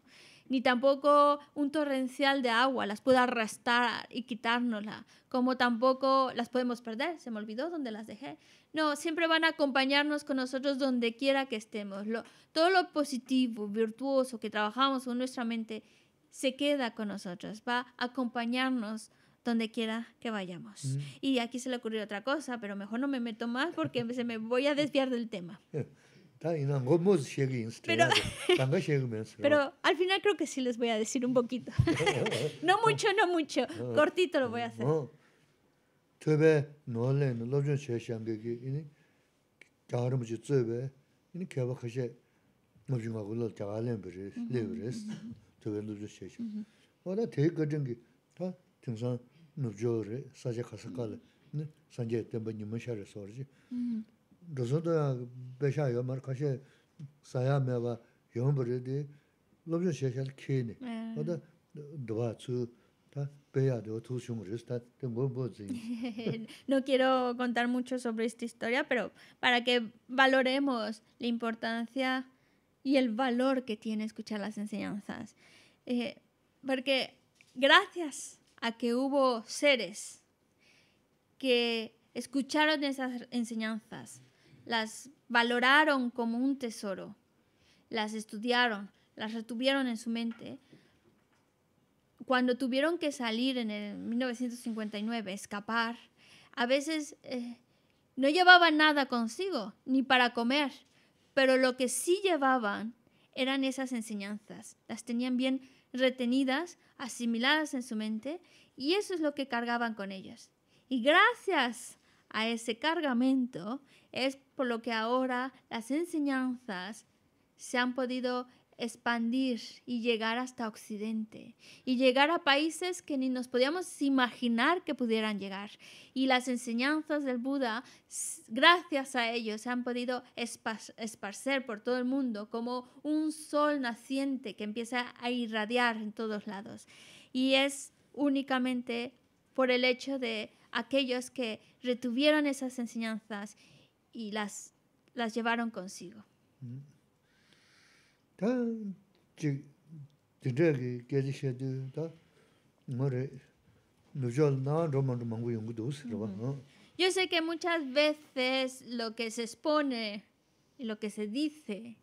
Ni tampoco un torrencial de agua las puede arrastrar y quitárnosla. Como tampoco las podemos perder. Se me olvidó dónde las dejé. No, siempre van a acompañarnos con nosotros donde quiera que estemos. todo lo positivo, virtuoso que trabajamos con nuestra mente se queda con nosotros, va a acompañarnos donde quiera que vayamos. Mm. Y aquí se le ocurrió otra cosa, pero mejor no me meto más porque se me voy a desviar del tema. pero al final creo que sí les voy a decir un poquito. no mucho, no mucho. Cortito lo eh, voy a hacer. tuibay nuwaalay na lobchon chayashangayagi ini jangarimuchi tsuibay ini kyaba khashay mabchon kagulal jagalay baris, lay baris tuibay lobchon chayashang. Wada tayi gajangi ta tingsan nubchon waray, sajay khasakalay ini sanjay tenpa nyuman shaaray sawarji. Dosan doya bashaa yomar khashay sayaa mewa yom baray di lobchon no quiero contar mucho sobre esta historia, pero para que valoremos la importancia y el valor que tiene escuchar las enseñanzas. Eh, porque gracias a que hubo seres que escucharon esas enseñanzas, las valoraron como un tesoro, las estudiaron, las retuvieron en su mente, cuando tuvieron que salir en el 1959, escapar, a veces eh, no llevaban nada consigo, ni para comer, pero lo que sí llevaban eran esas enseñanzas. Las tenían bien retenidas, asimiladas en su mente, y eso es lo que cargaban con ellas. Y gracias a ese cargamento es por lo que ahora las enseñanzas se han podido expandir y llegar hasta Occidente y llegar a países que ni nos podíamos imaginar que pudieran llegar. Y las enseñanzas del Buda, gracias a ellos, se han podido esparcer por todo el mundo como un sol naciente que empieza a irradiar en todos lados. Y es únicamente por el hecho de aquellos que retuvieron esas enseñanzas y las, las llevaron consigo. Mm. Yo sé que muchas veces lo que se expone y lo que se dice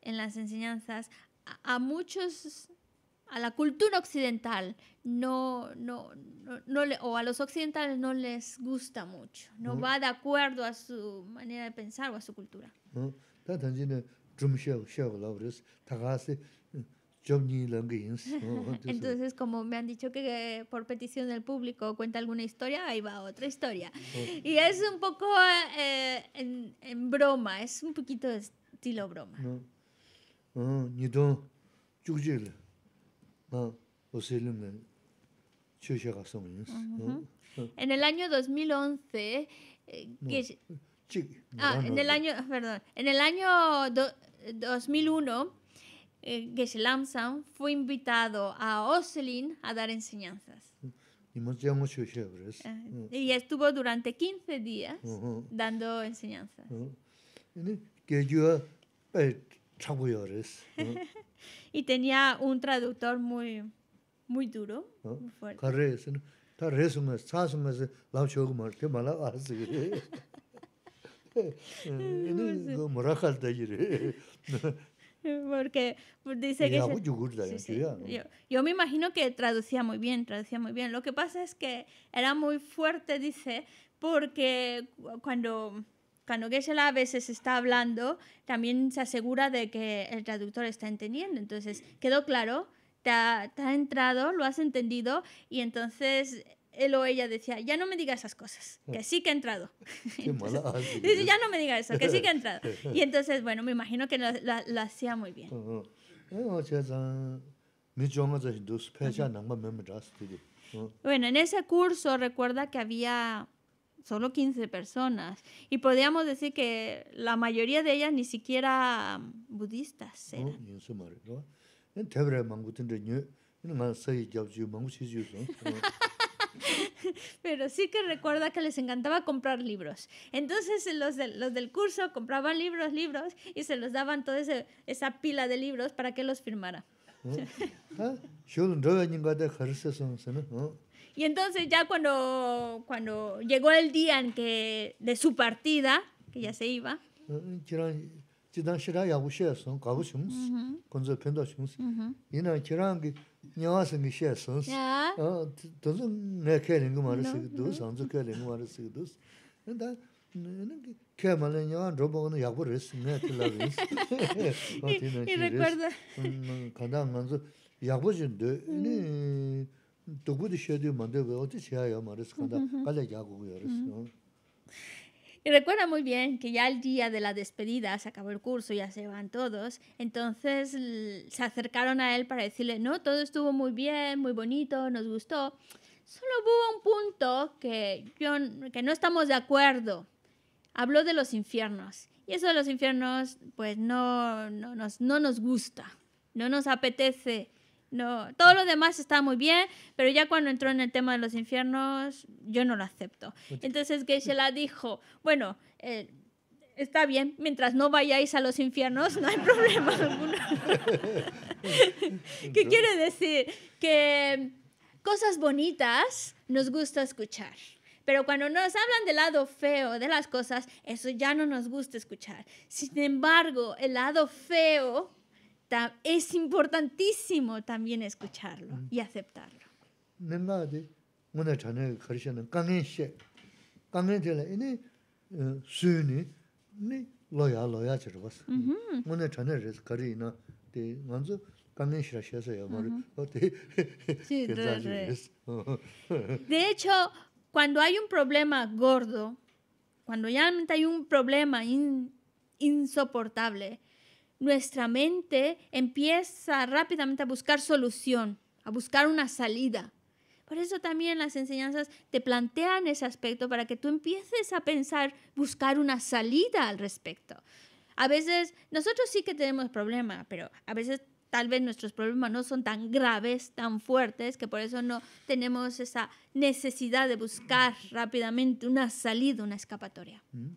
en las enseñanzas a, muchos a la cultura occidental o a los occidentales no les gusta mucho, no, va de acuerdo a su manera de pensar o a su cultura. Eh. Entonces, como me han dicho que por petición del público cuenta alguna historia, ahí va otra historia. Y es un poco eh, en, broma, es un poquito de estilo broma. Ah, ah. En el año 2011, eh, ah, en el año, perdón, en el año 2001, eh, Geshe fue invitado a Oselin a dar enseñanzas. y ah, estuvo durante 15 días dando enseñanzas. Eh, y tenía un traductor muy, muy duro, muy fuerte. Eh. Porque pues, dice que... Yo, me imagino que traducía muy bien, traducía muy bien. Lo que pasa es que era muy fuerte, dice, porque cuando, cuando geshe a veces está hablando, también se asegura de que el traductor está entendiendo. Entonces, quedó claro, te ha entrado, lo has entendido, y entonces él o ella decía, ya no me diga esas cosas, que sí que ha entrado. ya no me diga eso, que sí que ha entrado. Y entonces, bueno, me imagino que la hacía muy bien. Bueno, en ese curso recuerda que había solo 15 personas y podríamos decir que la mayoría de ellas ni siquiera budistas eran. pero sí que recuerda que les encantaba comprar libros. Entonces los, los del curso compraban libros, libros y se los daban toda esa pila de libros para que los firmara. y entonces ya cuando, cuando llegó el día en que de su partida, que ya se iba, ¿Eh? nyawa singi xe sons. Yeah. Tonsu ne ke lingu mara sigi dus, anzu ke lingu mara sigi dus. Nda ke mali nyawa drobo gano yagbo res, nga tila res. Oti nanchi res. Kanda nganzu yagbo jindu, ini dukbu di xe diyo mandiyo, oti xe ya mara sikanda, Y recuerda muy bien que ya el día de la despedida se acabó el curso, ya se van todos. Entonces se acercaron a él para decirle, no, todo estuvo muy bien, muy bonito, nos gustó. Solo hubo un punto que, que no estamos de acuerdo. Habló de los infiernos. Y eso de los infiernos, pues no, no, nos, no nos gusta, no nos apetece no, todo lo demás está muy bien, pero ya cuando entró en el tema de los infiernos, yo no lo acepto. Entonces se la dijo, bueno, eh, está bien, mientras no vayáis a los infiernos, no hay problema alguno. ¿Qué quiere decir? Que cosas bonitas nos gusta escuchar. Pero cuando nos hablan del lado feo de las cosas, eso ya no nos gusta escuchar. Sin embargo, el lado feo es importantísimo también escucharlo mm. y aceptarlo. de hecho, cuando hay un problema gordo, cuando realmente hay un problema insoportable, nuestra mente empieza rápidamente a buscar solución, a buscar una salida. Por eso también las enseñanzas te plantean ese aspecto para que tú empieces a pensar, buscar una salida al respecto. A veces nosotros sí que tenemos problemas, pero a veces tal vez nuestros problemas no son tan graves, tan fuertes, que por eso no tenemos esa necesidad de buscar rápidamente una salida, una escapatoria. Mm-hmm.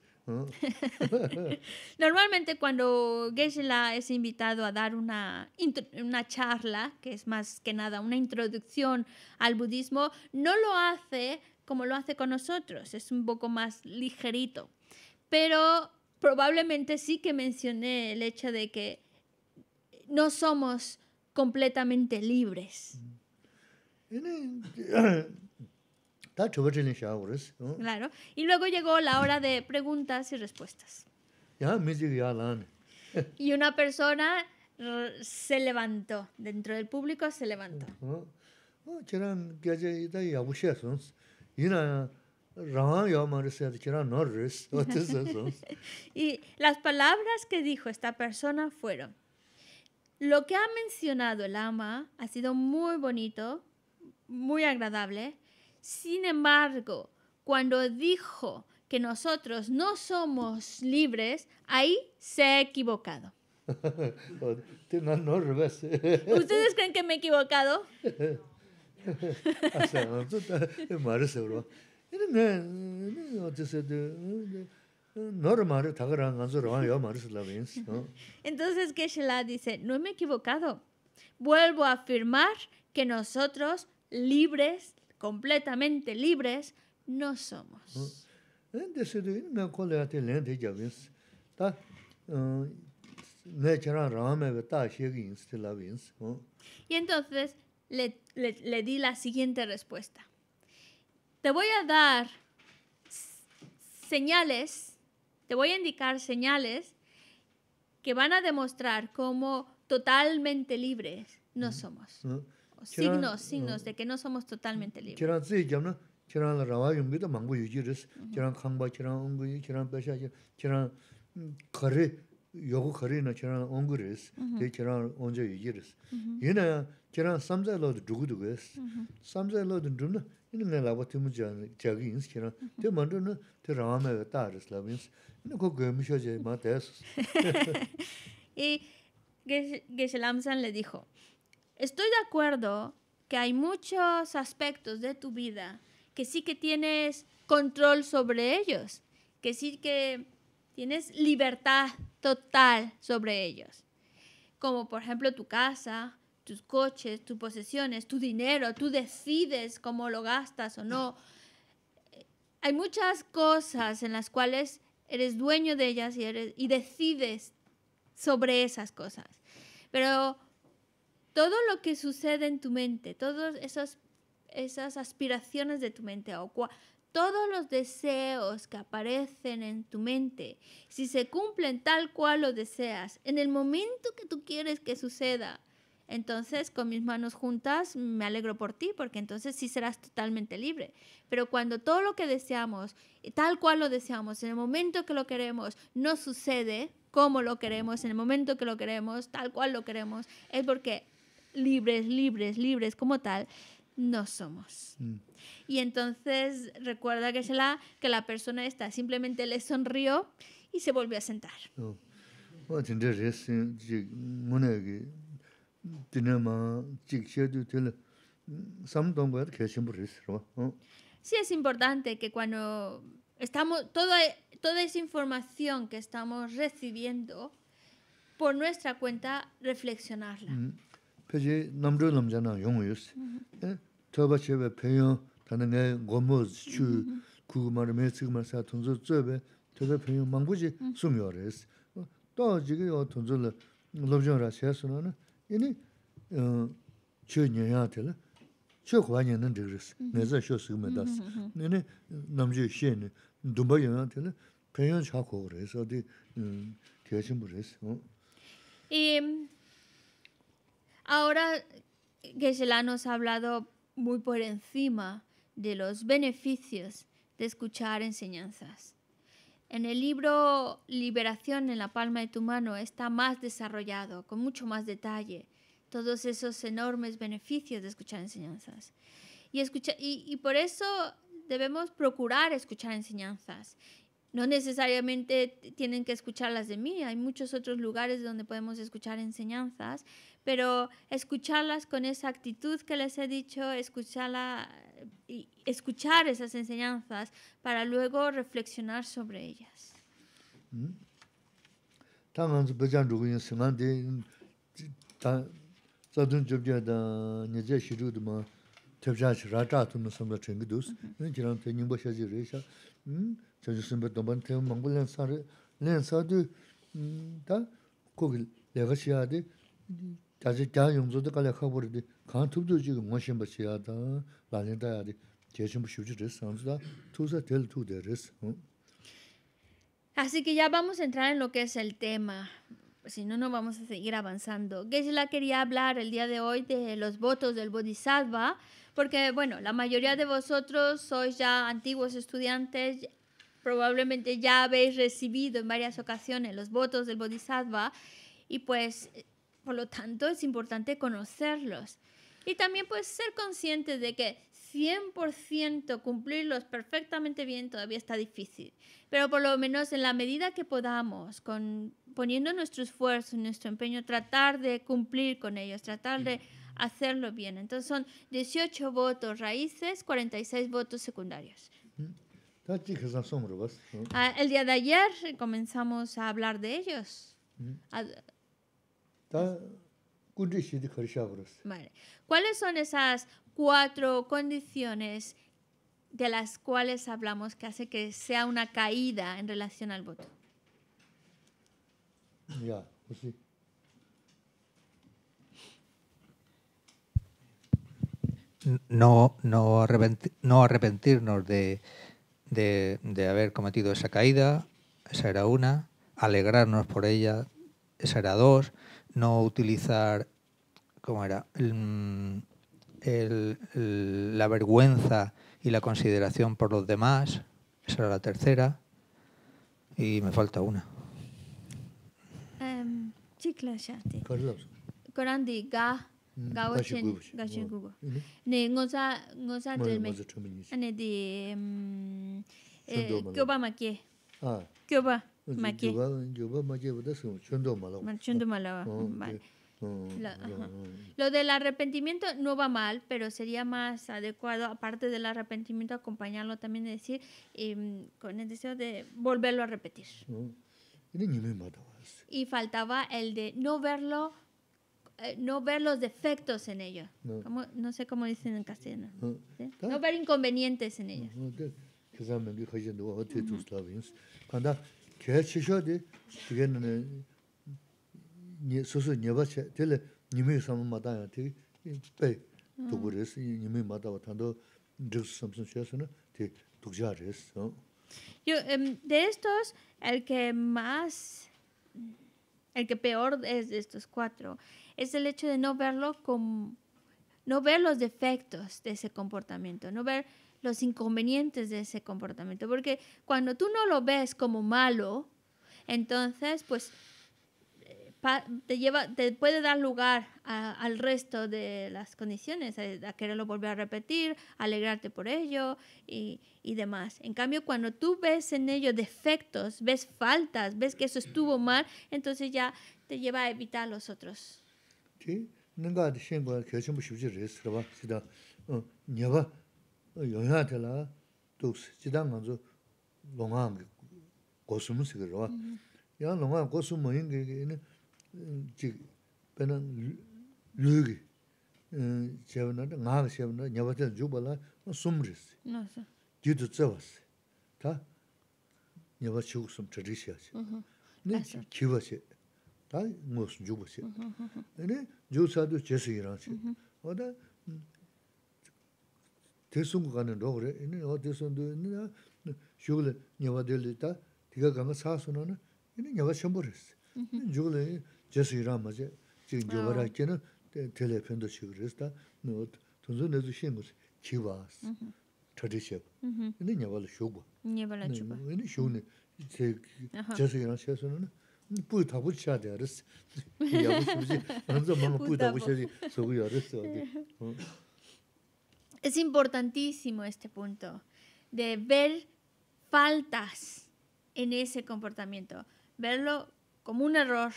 Normalmente cuando Geshe-la es invitado a dar una, una charla, que es más que nada una introducción al budismo, no lo hace como lo hace con nosotros, es un poco más ligerito. Pero probablemente sí que mencioné el hecho de que no somos completamente libres. Mm. Claro. Y luego llegó la hora de preguntas y respuestas. Y una persona se levantó, dentro del público se levantó. y las palabras que dijo esta persona fueron, lo que ha mencionado el ama ha sido muy bonito, muy agradable, sin embargo, cuando dijo que nosotros no somos libres, ahí se ha equivocado. ¿Ustedes creen que me he equivocado? Entonces Geshe-la dice, no me he equivocado. Vuelvo a afirmar que nosotros libres completamente libres no somos. Y entonces le, di la siguiente respuesta. Te voy a dar señales, te voy a indicar señales que van a demostrar cómo totalmente libres no somos. Ah, signos, signos de que no somos totalmente libres. chirang la rawa yungi da mangu yuji ris, chirang kangba, chirang ongu, chirang pesha, chirang mm, kari, yogu kari na chirang ongu ris, de chirang onja yuji ris. Yina chirang samzay lo du dhugu dhugu es, samzay lo du dhumna, yina ngay lawa timu jagi ins chirang, de mandu na de rawa maya taa ris lawa ins, yina ko goyo misho ma maa tayas. Y Geshe Lamsan le dijo, Estoy de acuerdo que hay muchos aspectos de tu vida que sí que tienes control sobre ellos, que sí que tienes libertad total sobre ellos, como por ejemplo tu casa, tus coches, tus posesiones, tu dinero, tú decides cómo lo gastas o no. Hay muchas cosas en las cuales eres dueño de ellas y, eres, y decides sobre esas cosas. Pero todo lo que sucede en tu mente, todas esas, esas aspiraciones de tu mente o todos los deseos que aparecen en tu mente, si se cumplen tal cual lo deseas, en el momento que tú quieres que suceda, entonces con mis manos juntas me alegro por ti, porque entonces sí serás totalmente libre. Pero cuando todo lo que deseamos, eh, tal cual lo deseamos, en el momento que lo queremos, no sucede como lo queremos, en el momento que lo queremos, tal cual lo queremos, es porque libres, libres, libres como tal, no somos. Mm. Y entonces recuerda que, se la, que la persona esta simplemente le sonrió y se volvió a sentar. Sí es importante que cuando estamos toda, toda esa información que estamos recibiendo por nuestra cuenta reflexionarla. Mm. pechi namzhu namzha na yungu yusi. Mm-hmm. Eh, toba chebe penyo, tanda ngay gomboz, chu, mm-hmm. kukumar, mechikumar, saa tunzu zuebe, toba penyo manguji mm-hmm. sumyo re yusi. Oh, to jiga yo tunzu la lobzhu ra xeasu na na, ini eh, che nyaya tila, kwa nyan na dhig resi, Ahora Geshe-la nos ha hablado muy por encima de los beneficios de escuchar enseñanzas. En el libro Liberación en la palma de tu mano está más desarrollado, con mucho más detalle, todos esos enormes beneficios de escuchar enseñanzas. y por eso debemos procurar escuchar enseñanzas. No necesariamente tienen que escucharlas de mí, hay muchos otros lugares donde podemos escuchar enseñanzas pero escucharlas con esa actitud que les he dicho, escucharla, y escuchar esas enseñanzas para luego reflexionar sobre ellas. Mm-hmm. Mm-hmm. Así que ya vamos a entrar en lo que es el tema, si no, no vamos a seguir avanzando. Geshe-la quería hablar el día de hoy de los votos del Bodhisattva, porque, bueno, la mayoría de vosotros sois ya antiguos estudiantes, probablemente ya habéis recibido en varias ocasiones los votos del Bodhisattva, y pues por lo tanto, es importante conocerlos. Y también pues ser conscientes de que 100% cumplirlos perfectamente bien todavía está difícil, pero por lo menos en la medida que podamos, con, poniendo nuestro esfuerzo, nuestro empeño, tratar de cumplir con ellos, tratar de hacerlo bien. Entonces son 18 votos raíces, 46 votos secundarios. Ah, el día de ayer comenzamos a hablar de ellos. ¿Cuáles son esas cuatro condiciones de las cuales hablamos que hace que sea una caída en relación al voto? Pues no, arrepentirnos de, de haber cometido esa caída, esa era una, alegrarnos por ella, esa era dos, no utilizar, ¿cómo era? la vergüenza y la consideración por los demás, esa era la tercera, y me falta una. Um, lo del arrepentimiento no va mal, pero sería más adecuado, aparte del arrepentimiento, acompañarlo también, decir, em, con el deseo de volverlo a repetir. Ah, y faltaba el de no verlo, eh, no ver los defectos en ello. No, ah. Como, no sé cómo dicen en castellano. Ah. No, ver inconvenientes en ellos kaya chisho di tiga nane ni nyeba che, tila nimi samu mataya, tiga pei tuku res, nimi mataya tando dhiksu samsun che suna, tiga tukja res. Yo, em, de estos, el que más, el que peor es de estos cuatro, es el hecho de no verlo con, no ver los defectos de ese comportamiento, no ver los inconvenientes de ese comportamiento. Porque cuando tú no lo ves como malo, entonces, pues eh, te, lleva, te puede dar lugar al resto de las condiciones, eh, a, quererlo volver a repetir, alegrarte por ello y, y, demás. En cambio, cuando tú ves en ello defectos, ves faltas, ves que eso estuvo mal, entonces ya te lleva a evitar a los otros. Sí. Yohi 독스 tila tuksi, chidang nganzu 야 nga ki gosumu si kiro wa. Ya nga lo nga ki gosumu ma hii ki hini jik penan yu yu ki xeba naga, nga xeba naga, nyabatia zyugba sumri si. 대송고 가는 거 그래. 이 어디선도 있느냐? 쇼글 녀와들다. 네가 가면 사소는 이는 녀가 셔버렸어. 죽을에 제스이라 맞아. 지금 있잖아 텔레폰도 시그랬다. 너 돈도 내도 쉬는 거지. 기와스. 저리셔. 근데 녀발 쇼고. 녀발 쇼고. 이는 쇼네. 제 제스이랑 셔서는 뿌이 다 붙여야 돼. 알았어. 야, 무슨 무슨 먼저 뭐 뿌이 다 붙여야지. 저거 알았어. 어. Es importantísimo este punto de ver faltas en ese comportamiento, verlo como un error,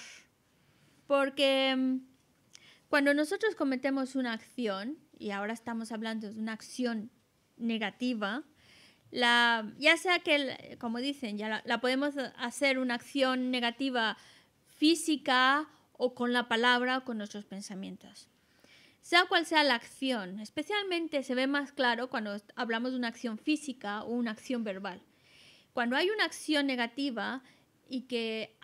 porque mm, cuando nosotros cometemos una acción, y ahora estamos hablando de una acción negativa, ya sea que, como dicen, ya la, podemos hacer una acción negativa física o con la palabra o con nuestros pensamientos. Sea cual sea la acción, especialmente se ve más claro cuando hablamos de una acción física o una acción verbal. Cuando hay una acción negativa y que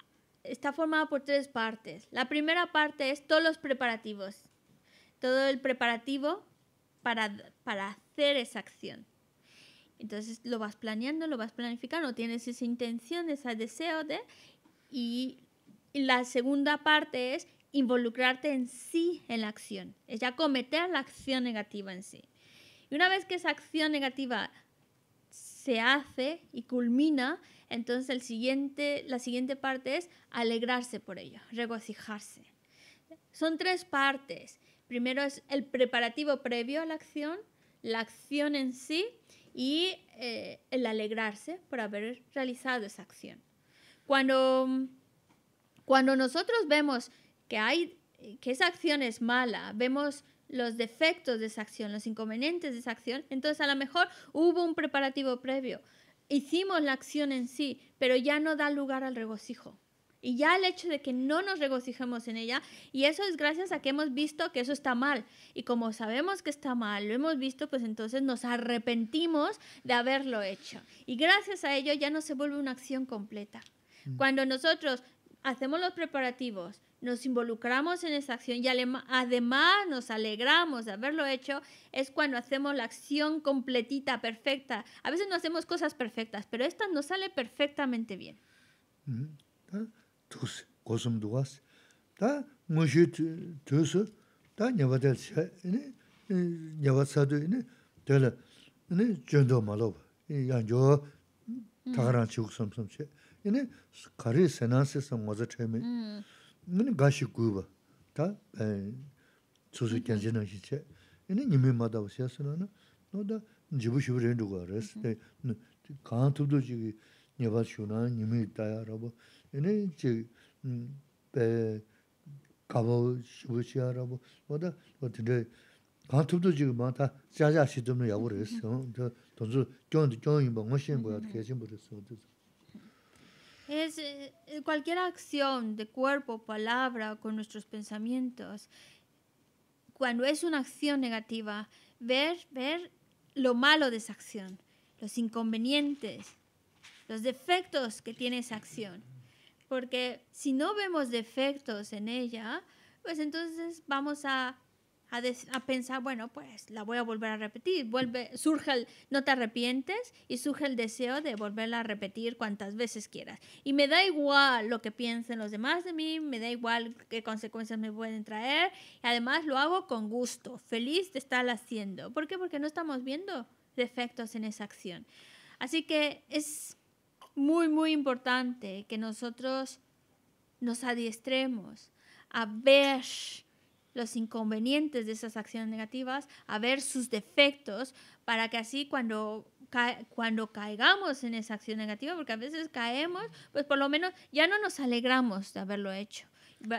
está formada por tres partes. La primera parte es todos los preparativos, todo el preparativo para, para hacer esa acción. Entonces lo vas planeando, lo vas planificando, tienes esa intención, ese deseo de... Y la segunda parte es involucrarte en sí en la acción, es ya cometer la acción negativa en sí. Y una vez que esa acción negativa se hace y culmina, entonces el siguiente, la siguiente parte es alegrarse por ello, regocijarse. Son tres partes. Primero es el preparativo previo a la acción, la acción en sí y eh, el alegrarse por haber realizado esa acción. Cuando, cuando nosotros vemos que hay eh, que esa acción es mala, vemos los defectos de esa acción, los inconvenientes de esa acción, entonces a lo mejor hubo un preparativo previo, hicimos la acción en sí, pero ya no da lugar al regocijo. Y ya el hecho de que no nos regocijemos en ella, y eso es gracias a que hemos visto que eso está mal. Y como sabemos que está mal, lo hemos visto, pues entonces nos arrepentimos de haberlo hecho. Y gracias a ello ya no se vuelve una acción completa. Mm. Cuando nosotros hacemos los preparativos, nos involucramos en esa acción y además nos alegramos de haberlo hecho, es cuando hacemos la acción completita, perfecta. A veces no hacemos cosas perfectas, pero esta nos sale perfectamente bien. Mm-hmm. Nani gashi guiwa ta tsuzi kyanjina xiche, yani nimi mada usiasi nana, noda jibu shibu rindu kwaa resi. Nani kahan tupudu jigi nyabad shiunan, nimi itaaya rabo, yani jigi kabawu shibuchiya rabo, woda wadide kahan tupudu jigi maa ta Tonsu Es eh, eh, cualquier acción de cuerpo, palabra, con nuestros pensamientos. Cuando es una acción negativa, ver, ver lo malo de esa acción, los inconvenientes, los defectos que tiene esa acción. Porque si no vemos defectos en ella, pues entonces vamos a a, pensar, bueno, pues la voy a volver a repetir. Vuelve, surge el, no te arrepientes y surge el deseo de volverla a repetir cuantas veces quieras. Y me da igual lo que piensen los demás de mí, me da igual qué consecuencias me pueden traer. Y además lo hago con gusto, feliz de estar haciendo. ¿Por qué? Porque no estamos viendo defectos en esa acción. Así que es muy, muy importante que nosotros nos adiestremos a ver los inconvenientes de esas acciones negativas, a ver sus defectos, para que así cuando, cuando caigamos en esa acción negativa, porque a veces caemos, pues por lo menos ya no nos alegramos de haberlo hecho.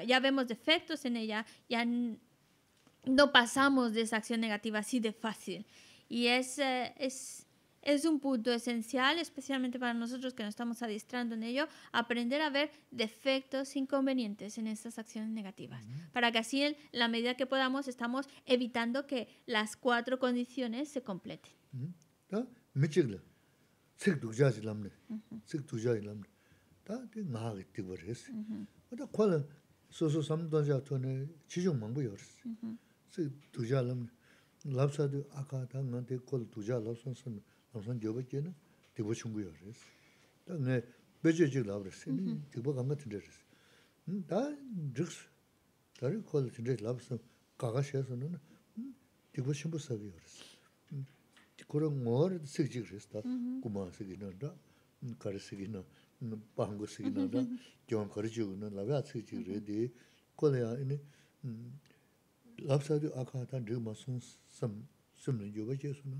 Ya vemos defectos en ella, ya no pasamos de esa acción negativa así de fácil. Y es, eh, es es un punto esencial, especialmente para nosotros que nos estamos adistrando en ello, aprender a ver defectos, inconvenientes en estas acciones negativas, para que así en la medida que podamos estamos evitando que las cuatro condiciones se completen. Nāsān gyōba kia nā, tīkba chūngu yō rēs. Tā ngā bēchē chīk lāb rēs, tīkba kāngā tīndē rēs. Tā rīks, tā rī kōla tīndē lāb sā, kāgā shē sō nā, tīkba chūngu sā kia rēs. Kura ngō rē sīk chīk rēs, tā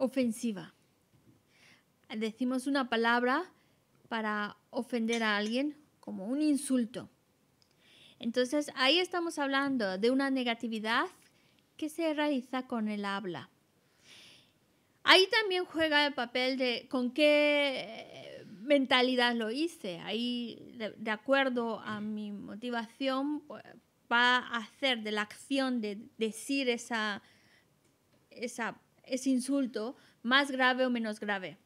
ofensiva. Decimos una palabra para ofender a alguien como un insulto. Entonces ahí estamos hablando de una negatividad que se realiza con el habla. Ahí también juega el papel de con qué eh, mentalidad lo hice. Ahí, de, acuerdo a mi motivación, pues, va a hacer de la acción de decir esa, esa es insulto, más grave o menos grave.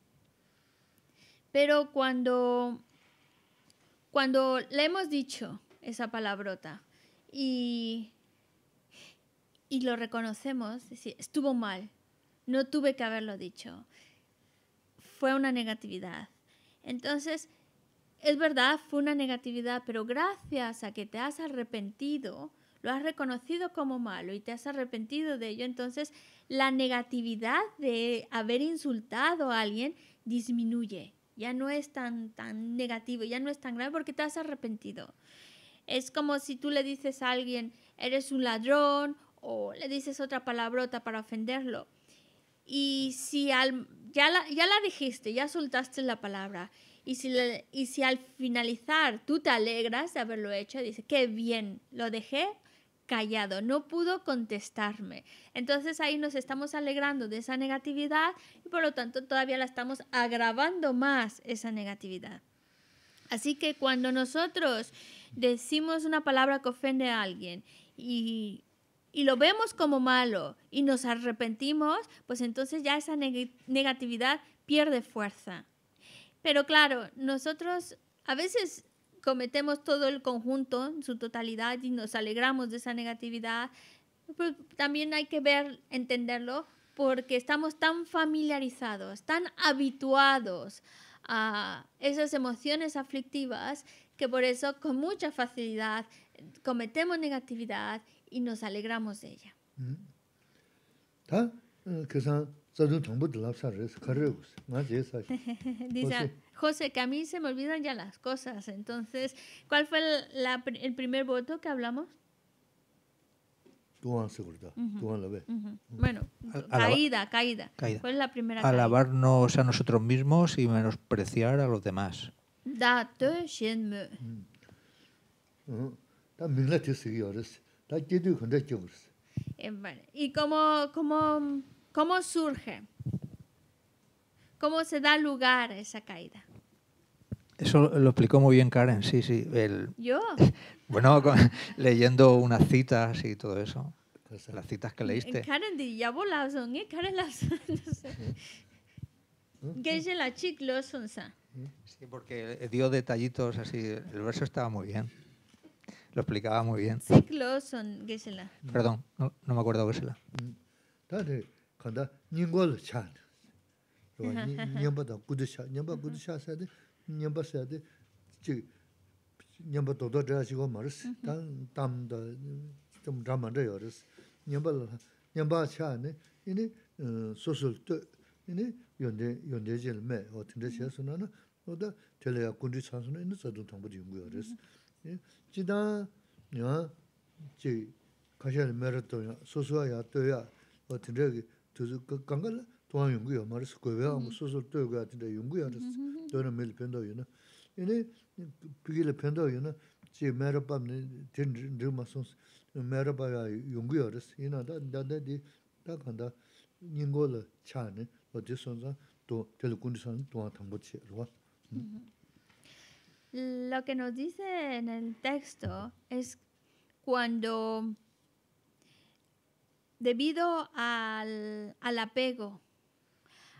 Pero cuando, cuando le hemos dicho esa palabrota y, lo reconocemos, estuvo mal, no tuve que haberlo dicho, fue una negatividad. Entonces, es verdad, fue una negatividad, pero gracias a que te has arrepentido, lo has reconocido como malo y te has arrepentido de ello, entonces la negatividad de haber insultado a alguien disminuye. Ya no es tan, tan negativo, ya no es tan grave porque te has arrepentido. Es como si tú le dices a alguien, eres un ladrón o le dices otra palabrota para ofenderlo. Y si ya, la, ya la dijiste, ya soltaste la palabra, y si, y si al finalizar tú te alegras de haberlo hecho, dices, qué bien, lo dejé callado, no pudo contestarme. Entonces ahí nos estamos alegrando de esa negatividad y por lo tanto todavía la estamos agravando más esa negatividad. Así que cuando nosotros decimos una palabra que ofende a alguien y, lo vemos como malo y nos arrepentimos, pues entonces ya esa negatividad pierde fuerza. Pero claro, nosotros a veces cometemos todo el conjunto en su totalidad y nos alegramos de esa negatividad, pues, también hay que ver, entenderlo, porque estamos tan familiarizados, tan habituados a esas emociones aflictivas que por eso con mucha facilidad cometemos negatividad y nos alegramos de ella. Mm-hmm. Eh, Dice, pues José, que a mí se me olvidan ya las cosas. Entonces, ¿cuál fue el, primer voto que hablamos? Bueno, caída, caída, la primera Alabarnos a nosotros mismos y menospreciar a los demás. Da Da mm. eh, ¿Y cómo, cómo, cómo surge? ¿Cómo se da lugar a esa caída? Eso lo explicó muy bien Karen, sí, sí. El, ¿Yo? Bueno, leyendo unas citas y todo eso. Las citas que leíste. Karen ya Yabolazon, ¿eh? Karen las qué es Sí, porque dio detallitos así. El verso estaba muy bien. Lo explicaba muy bien. son, mm. Perdón, no, no me acuerdo Geisela. Dale, mm. cuando Ningol Chan. Nyingba nyamba sayade chik nyamba dodo dhayashigo maris, 좀 mm-hmm. tamda tam dhamanda yoris. Nyamba nyamba chayani, ini eh, susul tu, ini yonde yonde jil me, o tinda chaya mm-hmm. suna na, oda tela ya kundi chan suna, ini sadun tangbo diyungu yoris. Mm-hmm. ya, merato ya, Lo que nos dice en el texto es cuando debido al apego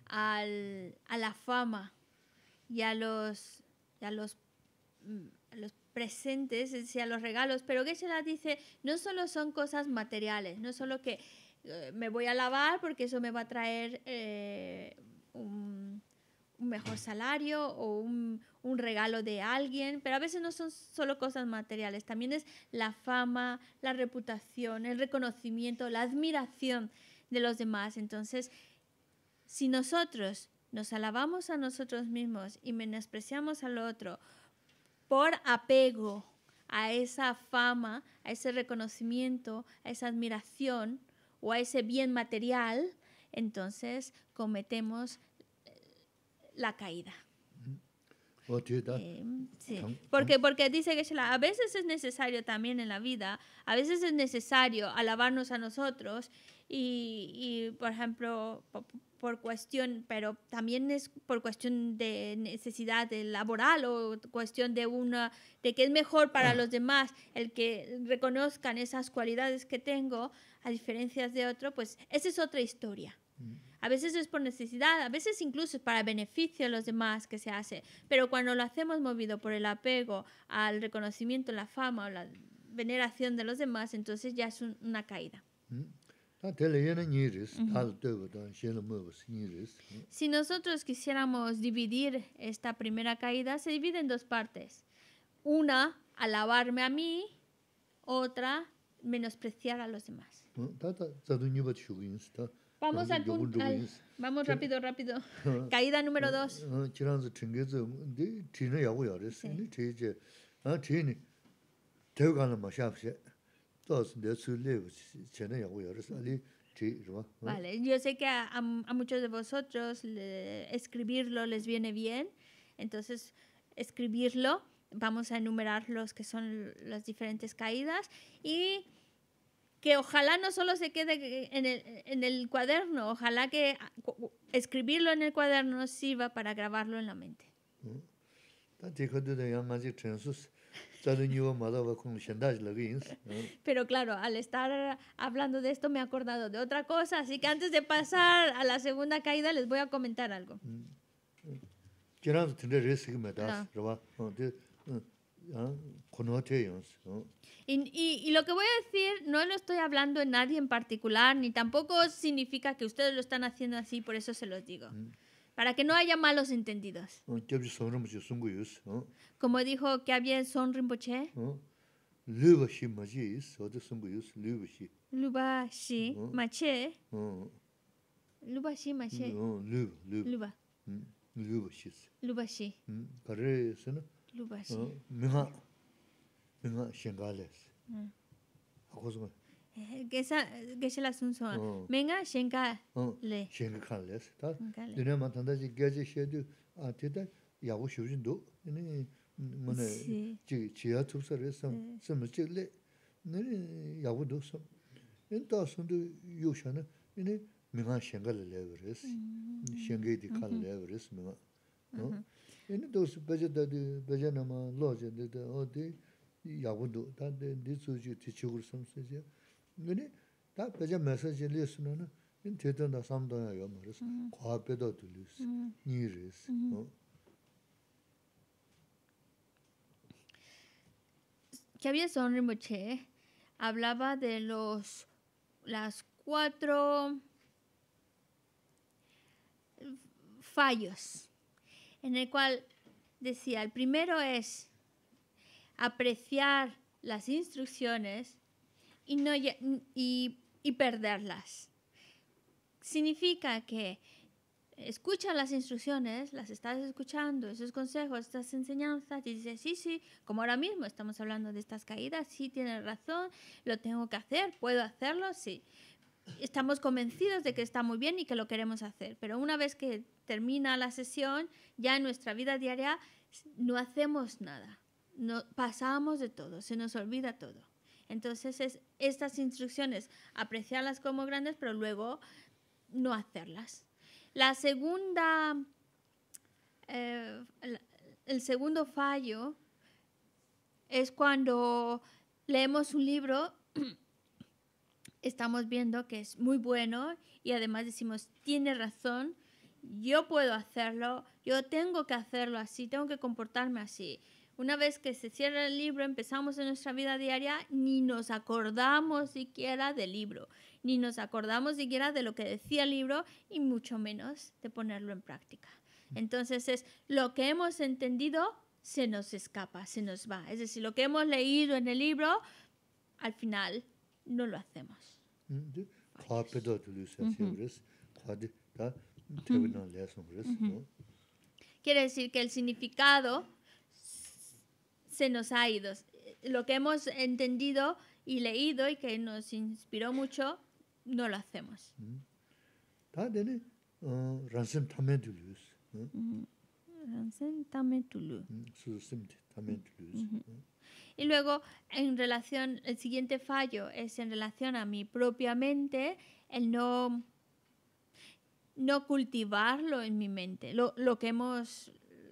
a la fama y a los, mm, los, presentes, es a los regalos. Pero se la dice, no solo son cosas materiales, no solo que eh, me voy a lavar porque eso me va a traer eh, un, mejor salario o un, un, regalo de alguien, pero a veces no son solo cosas materiales, también es la fama, la reputación, el reconocimiento, la admiración de los demás. Entonces, si nosotros nos alabamos a nosotros mismos y menospreciamos al otro por apego a esa fama, a ese reconocimiento, a esa admiración o a ese bien material, entonces cometemos eh, la caída. Mm-hmm. Eh, porque, porque dice que a veces es necesario también en la vida, a veces es necesario alabarnos a nosotros y, por ejemplo, por, cuestión, pero también es por cuestión de necesidad laboral o cuestión de una, de que es mejor para ah. los demás el que reconozcan esas cualidades que tengo a diferencia de otro, pues esa es otra historia. Mm. A veces es por necesidad, a veces incluso es para beneficio de los demás que se hace, pero cuando lo hacemos movido por el apego al reconocimiento, la fama o la veneración de los demás, entonces ya es una caída. Mm. Ah, si nosotros quisiéramos dividir esta primera caída, se divide en dos partes. Una, alabarme a mí, otra, menospreciar a los demás. Vamos al vamos rápido, rápido. Ah, caída número ah, dos. Vale, yo sé que a, muchos de vosotros escribirlo les viene bien, entonces escribirlo, vamos a enumerar los que son las diferentes caídas y que ojalá no solo se quede en el, cuaderno, ojalá que escribirlo en el cuaderno sirva para grabarlo en la mente. Pero claro, al estar hablando de esto me he acordado de otra cosa, así que antes de pasar a la segunda caída les voy a comentar algo. Y, y, y, lo que voy a decir no lo estoy hablando en nadie en particular, ni tampoco significa que ustedes lo están haciendo así, por eso se los digo. Mm para que no haya malos entendidos. Oh, ¿Ah? Como dijo había Son Rinpoche, Lubashi Mache, Lubashi Mache, Luba, ¿Mm? Lubashi, Lubashi, ¿Mm? Lubashi, ¿Ah? Ge shaa, ge shaa laa sunga sunga, menga shenga le. Shenga khaa lees, taa dunyaa matandaaji gejaa shaa du aatee daa yaghu shivzin duk. Yine mwanaa chiyaa tuksa rees saam, tsima chik le, nani yaghu duk saam. Yine taa sunga du yoo shaa naa, yine le o ti Esa es la mensaje que yo le doy a las personas que están en las escuelas, que están que están en las hablaba de los cuatro fallos. En el cual decía, el primero es apreciar las instrucciones y, y, perderlas. Significa que escuchas las instrucciones, las estás escuchando, esos consejos, estas enseñanzas, y dices, sí, sí, como ahora mismo estamos hablando de estas caídas, sí, tienes razón, lo tengo que hacer, puedo hacerlo, sí. Estamos convencidos de que está muy bien y que lo queremos hacer, pero una vez que termina la sesión, ya en nuestra vida diaria no hacemos nada, no, pasamos de todo, se nos olvida todo. Entonces, es estas instrucciones, apreciarlas como grandes, pero luego no hacerlas. La segunda, eh, el segundo fallo es cuando leemos un libro, estamos viendo que es muy bueno y además decimos, tiene razón, yo puedo hacerlo, yo tengo que hacerlo así, tengo que comportarme así. Una vez que se cierra el libro, empezamos en nuestra vida diaria, ni nos acordamos siquiera del libro, ni nos acordamos siquiera de lo que decía el libro y mucho menos de ponerlo en práctica. Entonces es lo que hemos entendido se nos escapa, se nos va. Es decir, lo que hemos leído en el libro, al final no lo hacemos. Quiere decir que el significado se nos ha ido. Lo que hemos entendido y leído y que nos inspiró mucho, no lo hacemos. Y luego, en relación, el siguiente fallo es en relación a mi propia mente, el no, no cultivarlo en mi mente, lo, lo que hemos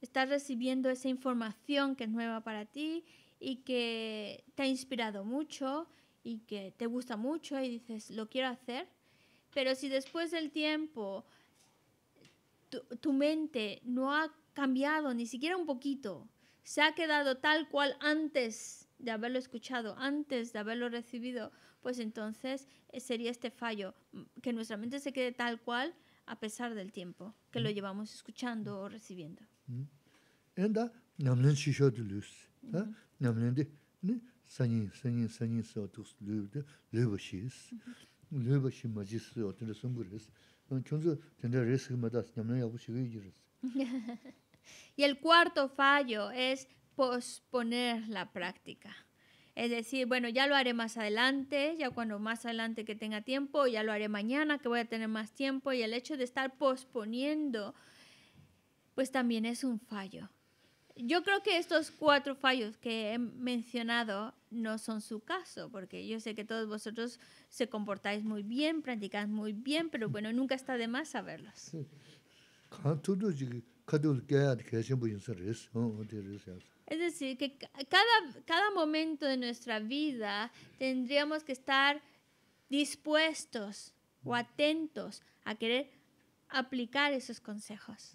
estás recibiendo esa información que es nueva para ti y que te ha inspirado mucho y que te gusta mucho y dices, lo quiero hacer. Pero si después del tiempo tu, mente no ha cambiado ni siquiera un poquito, se ha quedado tal cual antes de haberlo escuchado, antes de haberlo recibido, pues entonces eh, sería este fallo, mm, que nuestra mente se quede tal cual a pesar del tiempo que lo llevamos escuchando o recibiendo. Y el cuarto fallo es posponer la práctica. Es decir, bueno, ya lo haré más adelante, ya cuando más adelante que tenga tiempo, ya lo haré mañana que voy a tener más tiempo. Y el hecho de estar posponiendo pues también es un fallo. Yo creo que estos cuatro fallos que he mencionado no son su caso, porque yo sé que todos vosotros se comportáis muy bien, practicáis muy bien, pero bueno, nunca está de más saberlos. Es decir, que cada, cada momento de nuestra vida tendríamos que estar dispuestos o atentos a querer aplicar esos consejos.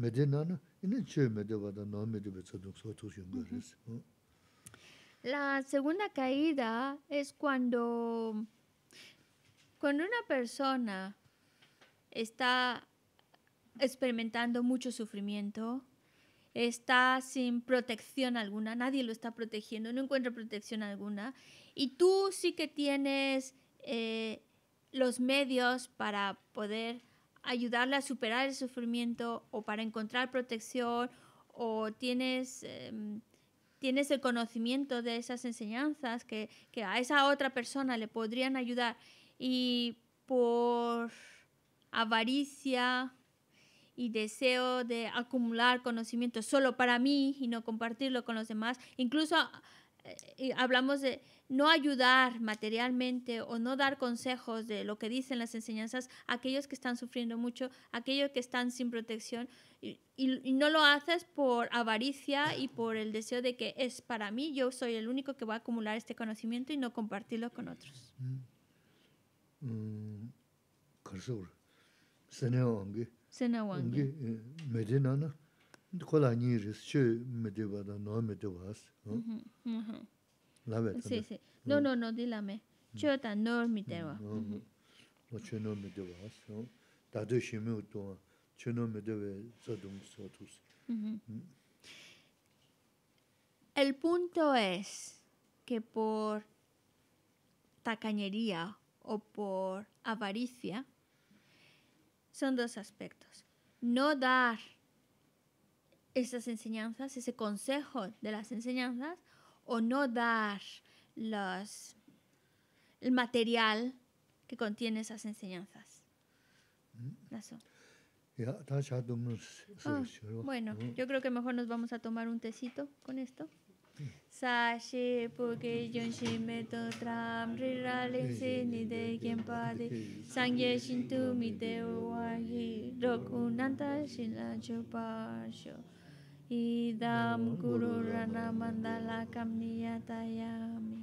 E La segunda caída es cuando, cuando una persona está experimentando mucho sufrimiento, está sin protección alguna, nadie lo está protegiendo, no encuentra protección alguna, y tú sí que tienes eh, los medios para poder ayudarle a superar el sufrimiento o para encontrar protección o tienes, em, tienes el conocimiento de esas enseñanzas que, que, a esa otra persona le podrían ayudar y por avaricia y deseo de acumular conocimiento solo para mí y no compartirlo con los demás, incluso hablamos de no ayudar materialmente o no dar consejos de lo que dicen las enseñanzas a aquellos que están sufriendo mucho, aquellos que están sin protección, y, no lo haces por avaricia y por el deseo de que es para mí, yo soy el único que va a acumular este conocimiento y no compartirlo con otros. Mm. Mm kola nyi ris, chu me diwa da, mm-hmm, mm-hmm. no me mm. diwa as. Labe tabe? Sí, sí. No, no, no, dilame. Chu ta no mm, me diwa. Lo chu no me diwa as. Tadu shimi utuwa, chu no me diwa zadung sotus. El punto es que por tacañería o por avaricia son dos aspectos. No dar esas enseñanzas, ese consejo de las enseñanzas, o no dar los, el material que contiene esas enseñanzas. Mm. Ah, bueno, yo creo que mejor nos vamos a tomar un tecito con esto. Sashi idam guru rana mandala kamniyatayami